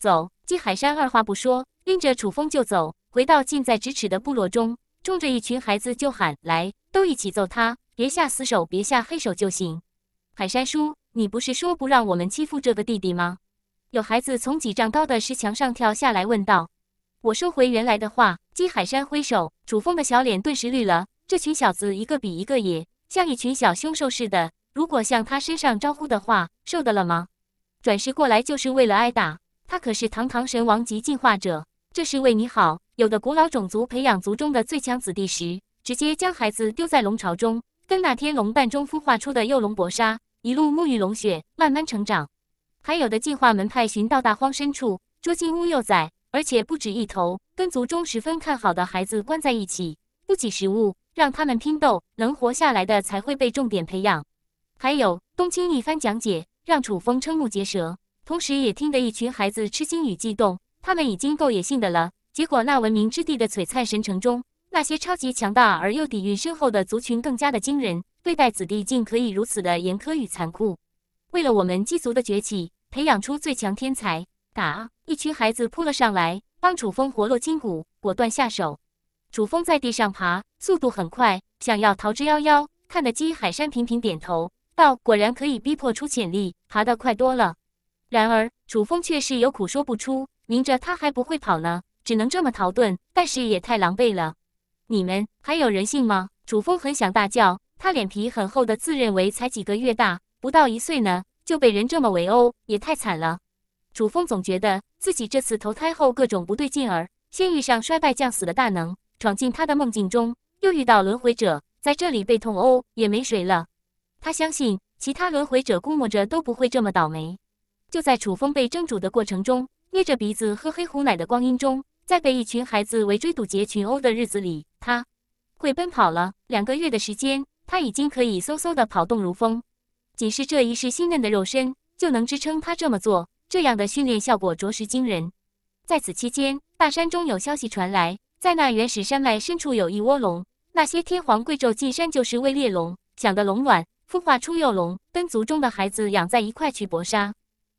走，姬海山二话不说，拎着楚风就走，回到近在咫尺的部落中，冲着一群孩子就喊：“来，都一起揍他，别下死手，别下黑手就行。”海山叔，你不是说不让我们欺负这个弟弟吗？有孩子从几丈高的石墙上跳下来问道：“我收回原来的话。”姬海山挥手，楚风的小脸顿时绿了。这群小子一个比一个野，像一群小凶兽似的。如果向他身上招呼的话，受得了吗？转世过来就是为了挨打。他可是堂堂神王级进化者，这是为你好。有的古老种族培养族中的最强子弟时，直接将孩子丢在龙巢中，跟那天龙蛋中孵化出的幼龙搏杀，一路沐浴龙血，慢慢成长。还有的进化门派寻到大荒深处捉金乌幼崽，而且不止一头，跟族中十分看好的孩子关在一起，不给食物，让他们拼斗，能活下来的才会被重点培养。还有冬青一番讲解，让楚风瞠目结舌，同时也听得一群孩子吃惊与激动。他们已经够野性的了。结果那文明之地的璀璨神城中，那些超级强大而又底蕴深厚的族群更加的惊人。对待子弟竟可以如此的严苛与残酷。为了我们鸡族的崛起，培养出最强天才。打！一群孩子扑了上来，帮楚风活络筋骨，果断下手。楚风在地上爬，速度很快，想要逃之夭夭。看得鸡海山频频点头。道果然可以逼迫出潜力，爬得快多了。然而楚风却是有苦说不出，明着他还不会跑呢，只能这么逃遁，但是也太狼狈了。你们还有人性吗？楚风很想大叫，他脸皮很厚的，自认为才几个月大，不到一岁呢，就被人这么围殴，也太惨了。楚风总觉得自己这次投胎后各种不对劲儿，先遇上衰败将死的大能，闯进他的梦境中，又遇到轮回者，在这里被痛殴，也没谁了。他相信其他轮回者估摸着都不会这么倒霉。就在楚风被蒸煮的过程中，捏着鼻子喝黑狐奶的光阴中，在被一群孩子围追堵截、群殴的日子里，他，会奔跑了两个月的时间。他已经可以嗖嗖的跑动如风，仅是这一世新嫩的肉身就能支撑他这么做。这样的训练效果着实惊人。在此期间，大山中有消息传来，在那原始山脉深处有一窝龙。那些天皇贵胄进山就是为猎龙、想的龙卵。孵化出幼龙，跟族中的孩子养在一块去搏杀，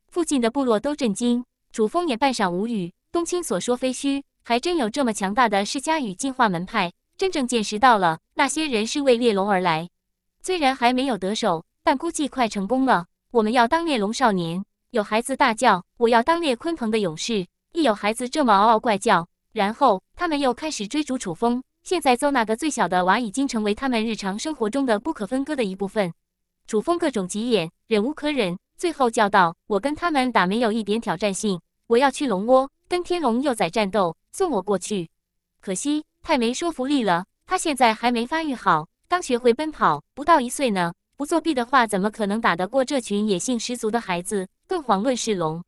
附近的部落都震惊。楚风也半晌无语。冬青所说非虚，还真有这么强大的世家与进化门派。真正见识到了那些人是为猎龙而来。虽然还没有得手，但估计快成功了。我们要当猎龙少年！有孩子大叫：“我要当猎鲲鹏的勇士！”一有孩子这么嗷嗷怪叫，然后他们又开始追逐楚风。现在揍那个最小的娃已经成为他们日常生活中的不可分割的一部分。楚风各种急眼，忍无可忍，最后叫道：“我跟他们打没有一点挑战性，我要去龙窝跟天龙幼崽战斗，送我过去。”可惜太没说服力了，他现在还没发育好，刚学会奔跑，不到一岁呢，不作弊的话怎么可能打得过这群野性十足的孩子？更遑论是龙？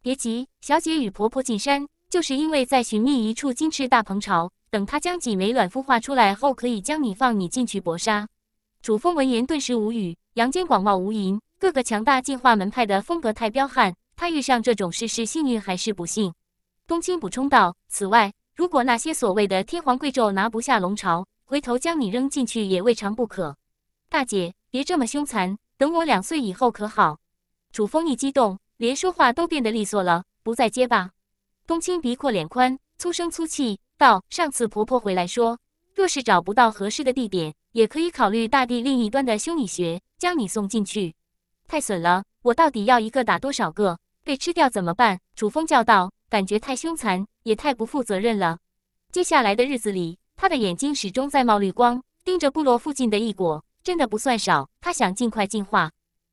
别急，小姐与婆婆进山，就是因为在寻觅一处金翅大鹏巢，等她将几枚卵孵化出来后，可以将你放你进去搏杀。楚风闻言顿时无语。阳间广袤无垠，各个强大进化门派的风格太彪悍，他遇上这种事是幸运还是不幸？冬青补充道。此外，如果那些所谓的天皇贵胄拿不下龙巢，回头将你扔进去也未尝不可。大姐，别这么凶残，等我两岁以后可好？楚风一激动，连说话都变得利索了，不再结巴。冬青鼻阔脸宽，粗声粗气道：“上次婆婆回来说，若是找不到合适的地点，也可以考虑大地另一端的修女穴。”将你送进去，太损了！我到底要一个打多少个？被吃掉怎么办？楚风叫道：“感觉太凶残，也太不负责任了。”接下来的日子里，他的眼睛始终在冒绿光，盯着部落附近的异果，真的不算少。他想尽快进化。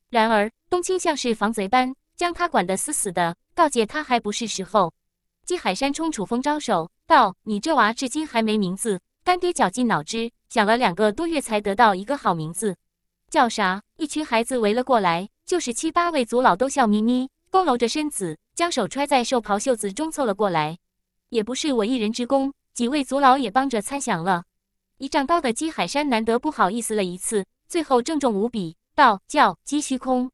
然而，冬青像是防贼般将他管得死死的，告诫他还不是时候。季海山冲楚风招手道：“你这娃至今还没名字，干爹绞尽脑汁想了两个多月，才得到一个好名字。”叫啥？一群孩子围了过来，就是七八位族老都笑眯眯，佝偻着身子，将手揣在寿袍袖子中凑了过来。也不是我一人之功，几位族老也帮着参详了。一丈高的姬海山难得不好意思了一次，最后郑重无比道：“叫姬虚空。”